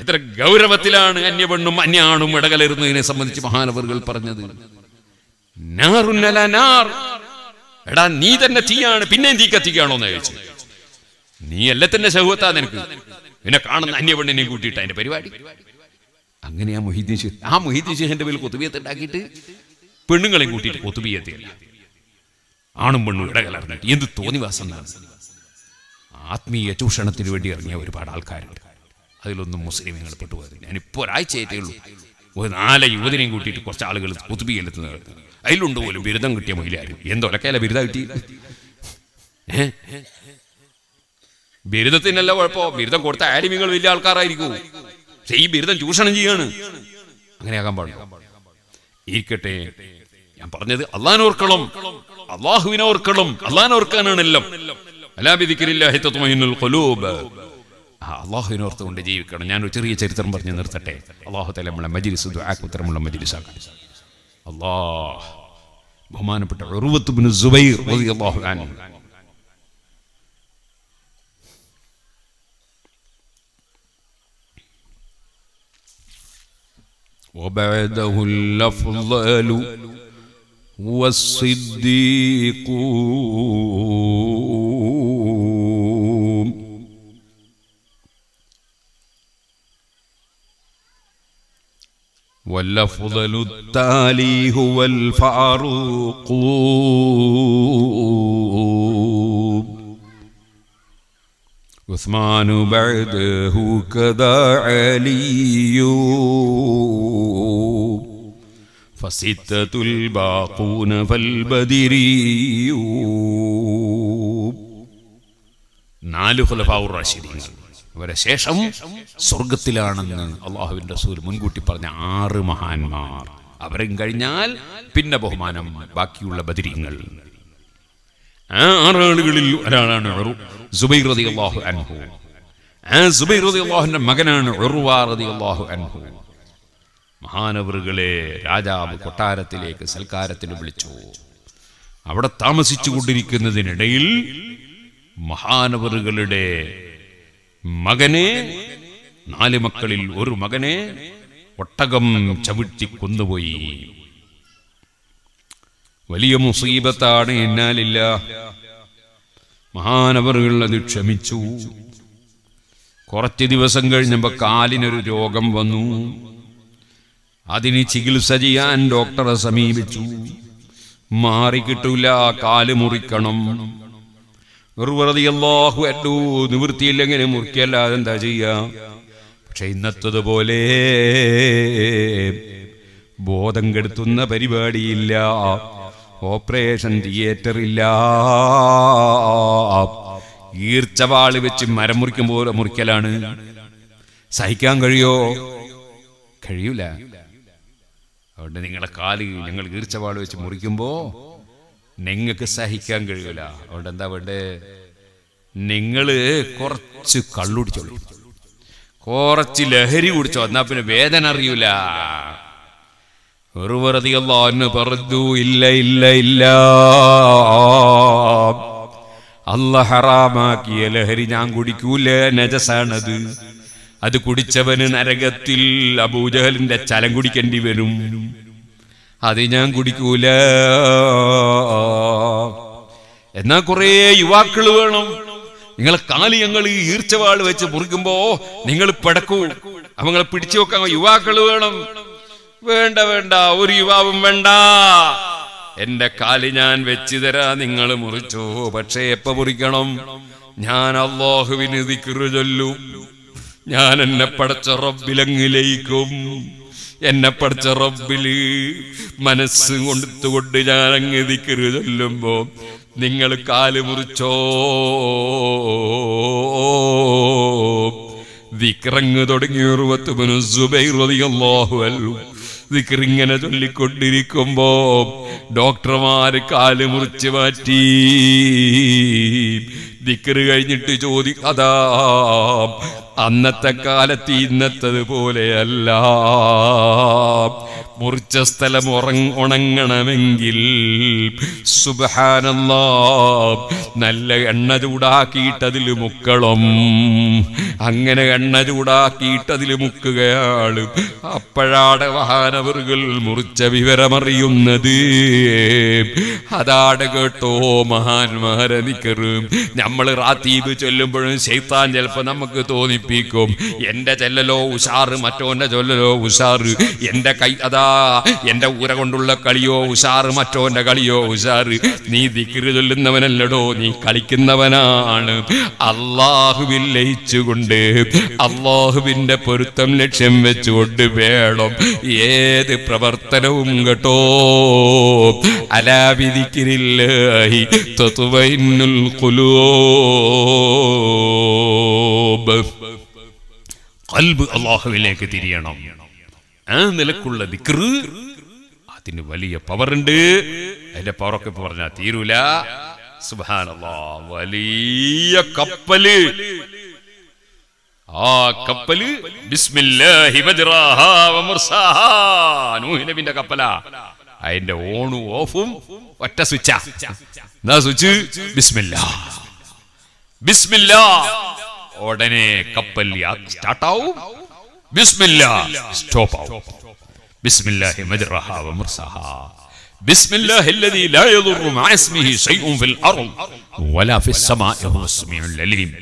എത്ര ഗൗരവത്തിലാണ് അന്യപെണ്ണും അന്യാണും ഇടകലരുന്നതിനെ സംബന്ധിച്ച് മഹാനവറുകൾ പറഞ്ഞത് എടാ നീ തന്നെ തീയാണ് പിന്നെ തീ കത്തിക്കുകയാണോ എന്ന് ചോദിച്ചു നീ അല്ലേ തന്നെ ശഹുവത്താ നിനക്ക് പിന്നെ കാണുന്ന അന്യപെണ്ണിനെ കൂട്ടിയിട്ട് അതിന്റെ പരിപാടി അങ്ങനെ ആ മൊഹീദ്ദീൻ ഷെയ്ഖ് ആ മൊഹീദ്ദീൻ ഷെയ്ഖിന്റെ പേരിൽ കൊത്തുബിയത്ത് ഉണ്ടാക്കിയിട്ട് പെണ്ണുങ്ങളെയും കൂട്ടിയിട്ട് കൊത്തുബിയത്തില്ല ആണും പെണ്ണും ഇടകലർന്നിട്ട് എന്ത് തോന്നിവാസം ആത്മീയ ചൂഷണത്തിന് വേണ്ടി ഇറങ്ങിയ ഒരുപാട് ആൾക്കാരുണ്ട് അതിലൊന്നും മുസ്ലിമുകൾ പെട്ടുപോയത് ഞാനിപ്പോൾ ഒരാഴ്ചയായിട്ടേ ഉള്ളൂ ഒരു നാല് യുവതിനെയും കൂട്ടിയിട്ട് കുറച്ച് ആളുകൾ കുത്തുബിയിലെത്തുന്നത് അതിലുണ്ട് പോലും ബിരുദം കിട്ടിയ മൊയിലാരും എന്തൊലക്കല്ല ബിരുദം കിട്ടി ബിരുദത്തിനല്ല കുഴപ്പമോ ബിരുദം കൊടുത്ത ആലിമികൾ വലിയ ആൾക്കാരായിരിക്കും പക്ഷെ ഈ ബിരുദം ചൂഷണം ചെയ്യാണ് അങ്ങനെയാകാൻ പാടില്ല ഇരിക്കട്ടെ ഞാൻ പറഞ്ഞത് അള്ളാനോർക്കളും അള്ളാഹുവിനോർക്കളും അള്ളാനോർക്കാനാണ് എല്ലാം അള്ളാഹുവിനോർത്തുകൊണ്ട് ജീവിക്കണം ഞാൻ ഒരു ചെറിയ ചരിത്രം പറഞ്ഞു നിർത്തട്ടെ അള്ളാഹു തല നമ്മളെ മജിരിസ് ഉത്തരമുള്ള മജിരിസാക്കാം الله بهمان بتاع عروة بن الزبير رضي الله عنه وبعده الأفضل والصديق والأفضل التالي هو الفاروق عثمان بعده كذا علي فستة الباقون فالبدري നാല് ഖുലഫാവുർ الراشدين അവരെ ശേഷം സ്വർഗത്തിലാണെന്ന് അള്ളാഹുവിൻ റസൂൽ മുൻകൂട്ടി പറഞ്ഞ ആറ് മഹാന്മാർ അവരും കഴിഞ്ഞാൽ പിന്നെ ബഹുമാനം ബാക്കിയുള്ള ബദിരിങ്ങൾ ആ ആറാളുകളിൽ ഒരാളാണ് സുബൈർ അൻഹു സുബൈർ അള്ളാഹുവിന്റെ മകനാണ് അൻഹു മഹാനവറുകളെ രാജാവ് കൊട്ടാരത്തിലേക്ക് സൽക്കാരത്തിന് വിളിച്ചു അവിടെ താമസിച്ചു കൊണ്ടിരിക്കുന്നതിനിടയിൽ മഹാനവറുകളുടെ മകനെ നാല് മക്കളിൽ ഒരു മകനെ ഒട്ടകം ചവിട്ടി കൊന്നുപോയി വലിയ മുസീബത്താണ് എന്നാലില്ല മഹാനവറുകൾ അത് ക്ഷമിച്ചു കുറച്ച് ദിവസം കഴിഞ്ഞപ്പോൾ കാലിനൊരു രോഗം വന്നു അതിന് ചികിത്സ ചെയ്യാൻ ഡോക്ടറെ സമീപിച്ചു മാറിക്കിട്ടൂല കാല് മുറിക്കണം നിർവൃതിയല്ലാഹു അല്ലൂ നിവൃത്തിയിൽ എങ്ങനെ മുറിക്കല്ലാതെ എന്താ ചെയ്യാം പക്ഷെ ഇന്നത്തതുപോലെ ബോധം കെടുത്തുന്ന പരിപാടിയില്ല ഓപ്പറേഷൻ തിയേറ്റർ ഇല്ല ഈർച്ചവാള് വെച്ച് മരം മുറിക്കും പോലെ മുറിക്കലാണ് സഹിക്കാൻ കഴിയോ കഴിയൂല അതുകൊണ്ട് നിങ്ങളെ കാല് ഞങ്ങൾ ഈർച്ചവാള് വെച്ച് മുറിക്കുമ്പോ നിങ്ങൾക്ക് സഹിക്കാൻ കഴിയൂല അതുകൊണ്ട് എന്താ വേണ്ടേ നിങ്ങള് കുറച്ച് കള്ളുടിച്ചോളൂ കുറച്ച് ലഹരി കുടിച്ചോ എന്നാ പിന്നെ വേദന അറിയൂല വെറുവറതിയല്ലാന്ന് പറഞ്ഞു ഇല്ല ഇല്ല ഇല്ല അല്ല ഹറാമാക്കിയ ലഹരി ഞാൻ കുടിക്കൂല നജസാണത് അത് കുടിച്ചവന് നരകത്തിൽ അബൂജഹലിന്റെ ചലം കുടിക്കേണ്ടി വരും അത് ഞാൻ കുടിക്കൂല എന്നാ കുറേ യുവാക്കൾ വേണം നിങ്ങളെ കാലി ഞങ്ങൾ ഈർച്ചവാൾ വെച്ച് മുറിക്കുമ്പോ നിങ്ങൾ പിടക്കൂ അവങ്ങളെ പിടിച്ചു വെക്കാൻ യുവാക്കൾ വേണം വേണ്ട വേണ്ട ഒരു യുവാവും വേണ്ട എന്റെ കാലി ഞാൻ വെച്ചു തരാ നിങ്ങൾ മുറിച്ചു പക്ഷേ എപ്പ മുറിക്കണം ഞാൻ അള്ളാഹുവിന് ദിക്കറു ചൊല്ലും ഞാൻ എന്നെ പടച്ച റബ്ബിലങ്ങിലേക്കും എന്നെ പഠിച്ച റബ്ബില് മനസ്സ് കൊടുത്തുകൊണ്ട് ഞാൻ അങ്ങ് ചൊല്ലുമ്പോ നിങ്ങൾ കാല് മുറിച്ചോ വിക്രങ് തുടങ്ങി ദിക്റിങ്ങനെ ചൊല്ലിക്കൊണ്ടിരിക്കുമ്പോ ഡോക്ടർമാര് കാല് മുറിച്ച് മാറ്റി ദിക്കറ് കഴിഞ്ഞിട്ട് ചോദിക്കതാ അന്നത്തെ കാലത്ത് ഇന്നത്തത് പോലെയല്ല മുറിച്ച സ്ഥലം ഉറങ് ഉണങ്ങണമെങ്കിൽ സുബഹാനല്ലാ നല്ല എണ്ണ ചൂടാക്കിയിട്ടതിൽ മുക്കളും അങ്ങനെ എണ്ണ ചൂടാക്കിയിട്ടതിൽ മുക്കുകയാണ് അപ്പോഴാണ് വാഹനവറുകൾ മുറിച്ച വിവരമറിയുന്നത് അതാണ് കേട്ടോ മഹാന്മാരെ നിക്കറ് നമ്മൾ റാത്തീബ് ചൊല്ലുമ്പോഴും ശൈത്താൻ ചിലപ്പോൾ നമുക്ക് തോന്നി തോന്നിപ്പിക്കും എന്റെ ചെല്ലലോ ഉഷാറ് മറ്റോന്റെ ചൊല്ലലോ ഉഷാറ് എന്റെ കൈ അതാ എന്റെ ഊര കൊണ്ടുള്ള കളിയോ ഉഷാറ് മറ്റോന്റെ കളിയോ ഉഷാറ് നീ ദിക്കറ് ചൊല്ലുന്നവനല്ലടോ നീ കളിക്കുന്നവനാണ് അള്ളാഹുവിൽ ലയിച്ചുകൊണ്ട് അള്ളാഹുവിന്റെ പൊരുത്തം ലക്ഷ്യം വെച്ചുകൊണ്ട് വേണം ഏത് പ്രവർത്തനവും കേട്ടോ അലാവിധിക്കിരില്ലായി തത്വൈനുൽ കുലൂബ് കൽബ് അള്ളാഹുവിലേക്ക് തിരിയണം ആ നിലക്കുള്ള ദിക്റ് അതിന് വലിയ പവറുണ്ട് അതിന്റെ പവറൊക്കെ പറഞ്ഞാ പറഞ്ഞാൽ തീരൂല സുബാനല്ലാ വലിയ കപ്പല് ആ കപ്പല് നൂഹിനബിന്റെ കപ്പലാ അതിന്റെ ഓണും ഓഫും ഒറ്റ സ്വിച്ചാ സ്വിച്ച് ബിസ്മില്ല ബിസ്മില്ല ഉടനെ കപ്പൽ സ്റ്റാർട്ട് ആവും ബിസ്മില്ല സ്റ്റോപ്പ് ആവും ബിസ്മില്ലാഹി മജ്റഹ വമുർസഹ ബിസ്മില്ലാഹി അല്ലദീ ലാ യദുറു മഅ ഇസ്മിഹി ശൈഉൻ ഫിൽ അർദ് വലാ ഫിസ് സമാഇ വഹു സമീഉൽ അലീം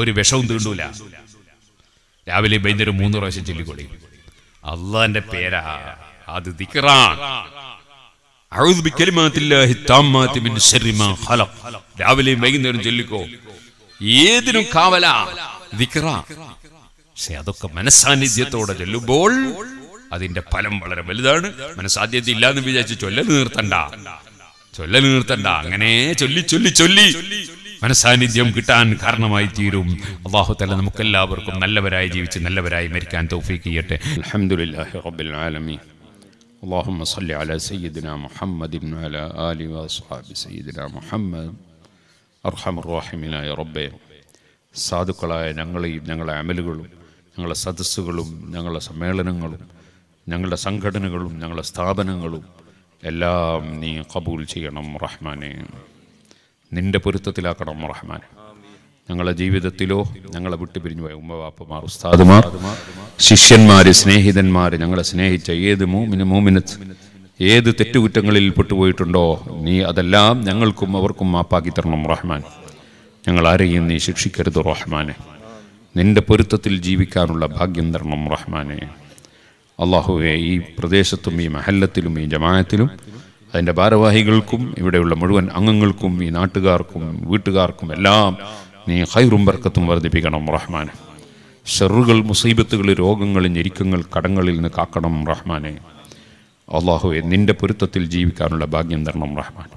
ഒരു വിഷവും തീണ്ടൂല രാവിലെ വൈകുന്നേരം മൂന്ന് പ്രാവശ്യം ചൊല്ലിക്കൊള്ളി അള്ളാന്റെ പേരാ അത് ദിക്റാണ് രാവിലെ വൈകുന്നേരം ചൊല്ലിക്കോ ഏതിനും കാവല ദിക്റ പക്ഷെ അതൊക്കെ മനസ്സാന്നിധ്യത്തോടെ ചൊല്ലുമ്പോൾ അതിന്റെ ഫലം വളരെ വലുതാണ് മനസ്സാധ്യത ഇല്ലാന്ന് വിചാരിച്ച് ചൊല്ലൽ നിർത്തണ്ട ചൊല്ലൽ നിർത്തണ്ട അങ്ങനെ ചൊല്ലി ചൊല്ലി ചൊല്ലി മനസാന്നിധ്യം കിട്ടാൻ കാരണമായി തീരും നമുക്ക് എല്ലാവർക്കും നല്ലവരായി ജീവിച്ച് നല്ലവരായി മരിക്കാൻ തോഫീക്ക് ചെയ്യട്ടെ അലഹമുല്ലാഹി റബ്ബിൽ അർഹമുറാഹിമിനായ റബ്ബെ സാധുക്കളായ ഞങ്ങളെയും ഞങ്ങളുടെ അമലുകളും ഞങ്ങളുടെ സദസ്സുകളും ഞങ്ങളുടെ സമ്മേളനങ്ങളും ഞങ്ങളുടെ സംഘടനകളും ഞങ്ങളുടെ സ്ഥാപനങ്ങളും എല്ലാം നീ കബൂൽ ചെയ്യണം റഹ്മാനെ നിന്റെ പൊരുത്തത്തിലാക്കണം റഹ്മാനെ ഞങ്ങളുടെ ജീവിതത്തിലോ ഞങ്ങളെ പിരിഞ്ഞു പോയ ഉമ്മവാപ്പമാർ ഉസ്താദുമാർ ശിഷ്യന്മാർ സ്നേഹിതന്മാർ ഞങ്ങളെ സ്നേഹിച്ച ഏത് മൂമിന് മൂമിനത്ത് ഏത് തെറ്റുകുറ്റങ്ങളിൽ പെട്ടുപോയിട്ടുണ്ടോ നീ അതെല്ലാം ഞങ്ങൾക്കും അവർക്കും മാപ്പാക്കി തരണം റഹ്മാൻ ഞങ്ങൾ ആരെയും നീ ശിക്ഷിക്കരുത് റഹ്മാനെ നിന്റെ പൊരുത്തത്തിൽ ജീവിക്കാനുള്ള ഭാഗ്യം തരണം റഹ്മാനെ അള്ളാഹുവെ ഈ പ്രദേശത്തും ഈ മഹല്ലത്തിലും ഈ ജമായത്തിലും അതിൻ്റെ ഭാരവാഹികൾക്കും ഇവിടെയുള്ള മുഴുവൻ അംഗങ്ങൾക്കും ഈ നാട്ടുകാർക്കും വീട്ടുകാർക്കും എല്ലാം നീ ഹൈറും ബർക്കത്തും വർദ്ധിപ്പിക്കണം റഹ്മാനെ ഷെറുകൾ മുസീബത്തുകൾ രോഗങ്ങൾ ഞെരുക്കങ്ങൾ കടങ്ങളിൽ നിന്ന് കാക്കണം റഹ്മാനെ അള്ളാഹുവെ നിൻ്റെ പൊരുത്തത്തിൽ ജീവിക്കാനുള്ള ഭാഗ്യം തരണം റഹ്മാൻ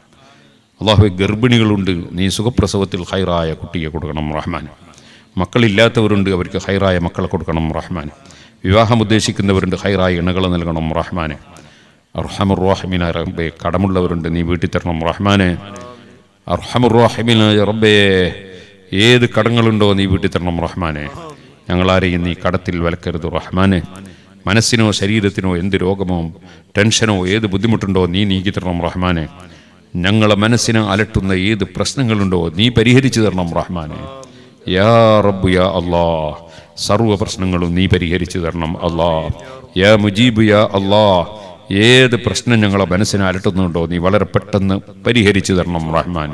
അള്ളാഹുവെ ഗർഭിണികളുണ്ട് നീ സുഖപ്രസവത്തിൽ ഹൈറായ കുട്ടിയെ കൊടുക്കണം റഹ്മാൻ മക്കളില്ലാത്തവരുണ്ട് അവർക്ക് ഹൈറായ മക്കളെ കൊടുക്കണം റഹ്മാൻ വിവാഹം ഉദ്ദേശിക്കുന്നവരുണ്ട് ഹൈറായ ഇണകളെ നൽകണം റഹ്മാനെ അർഹമുർ റഹ്മീനായ റബ്ബെ കടമുള്ളവരുണ്ട് നീ വീട്ടിൽ തരണം റഹ്മാനെ അർഹമുർ റഹ്മീനായ റബ്ബേ ഏത് കടങ്ങളുണ്ടോ നീ വീട്ടിൽ തരണം റഹ്മാനെ ഞങ്ങളാരെയും നീ കടത്തിൽ വലക്കരുത് റഹ്മാൻ മനസ്സിനോ ശരീരത്തിനോ എന്ത് രോഗമോ ടെൻഷനോ ഏത് ബുദ്ധിമുട്ടുണ്ടോ നീ നീക്കി തരണം റഹ്മാനെ ഞങ്ങളെ മനസ്സിനെ അലട്ടുന്ന ഏത് പ്രശ്നങ്ങളുണ്ടോ നീ പരിഹരിച്ചു തരണം റഹ്മാനെ യാ റബ്ബു യാ അള്ളാ സർവ പ്രശ്നങ്ങളും നീ പരിഹരിച്ചു തരണം അള്ളാ യാ മുജീബ് യാ അള്ളാ ഏത് പ്രശ്നം ഞങ്ങളെ മനസ്സിനെ അലട്ടുന്നുണ്ടോ നീ വളരെ പെട്ടെന്ന് പരിഹരിച്ചു തരണം റഹ്മാൻ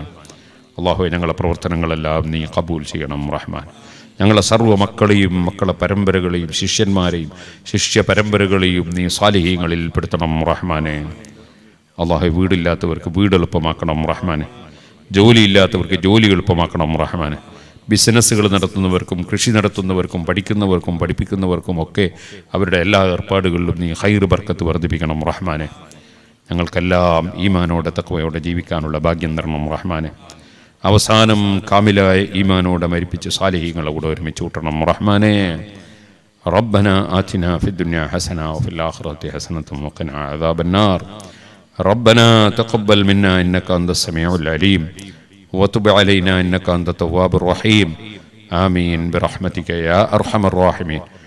അള്ളാഹു ഞങ്ങളുടെ പ്രവർത്തനങ്ങളെല്ലാം നീ കബൂൽ ചെയ്യണം റഹ്മാൻ ഞങ്ങളെ സർവ്വ മക്കളെയും മക്കളെ പരമ്പരകളെയും ശിഷ്യന്മാരെയും ശിഷ്യ പരമ്പരകളെയും നീ സാലിഹ്യങ്ങളിൽ പെടുത്തണം റഹ്മാനെ അള്ളാഹു വീടില്ലാത്തവർക്ക് വീട് എളുപ്പമാക്കണം റഹ്മാനെ ജോലിയില്ലാത്തവർക്ക് ജോലി എളുപ്പമാക്കണം റഹ്മാനെ ബിസിനസ്സുകൾ നടത്തുന്നവർക്കും കൃഷി നടത്തുന്നവർക്കും പഠിക്കുന്നവർക്കും പഠിപ്പിക്കുന്നവർക്കും ഒക്കെ അവരുടെ എല്ലാ ഏർപ്പാടുകളിലും നീ ഹൈർ ബർക്കത്ത് വർദ്ധിപ്പിക്കണം റഹ്മാനെ ഞങ്ങൾക്കെല്ലാം ഈമാനോടെ തക്കവയോടെ ജീവിക്കാനുള്ള ഭാഗ്യം തരണം റഹ്മാനെ അവസാനം കാമിലായ ഈമാനോടെ മരിപ്പിച്ച് സാലിഹീങ്ങളെ കൂടെ ഒരുമിച്ച് കൂട്ടണം റഹ്മാനെ ربنا آتنا في الدنيا حسنة وفي الآخرة حسنة وقنا عذاب النار ربنا تقبل منا إنك أنت السميع العليم وتب علينا إنك أنت التواب الرحيم آمين برحمتك يا أرحم الراحمين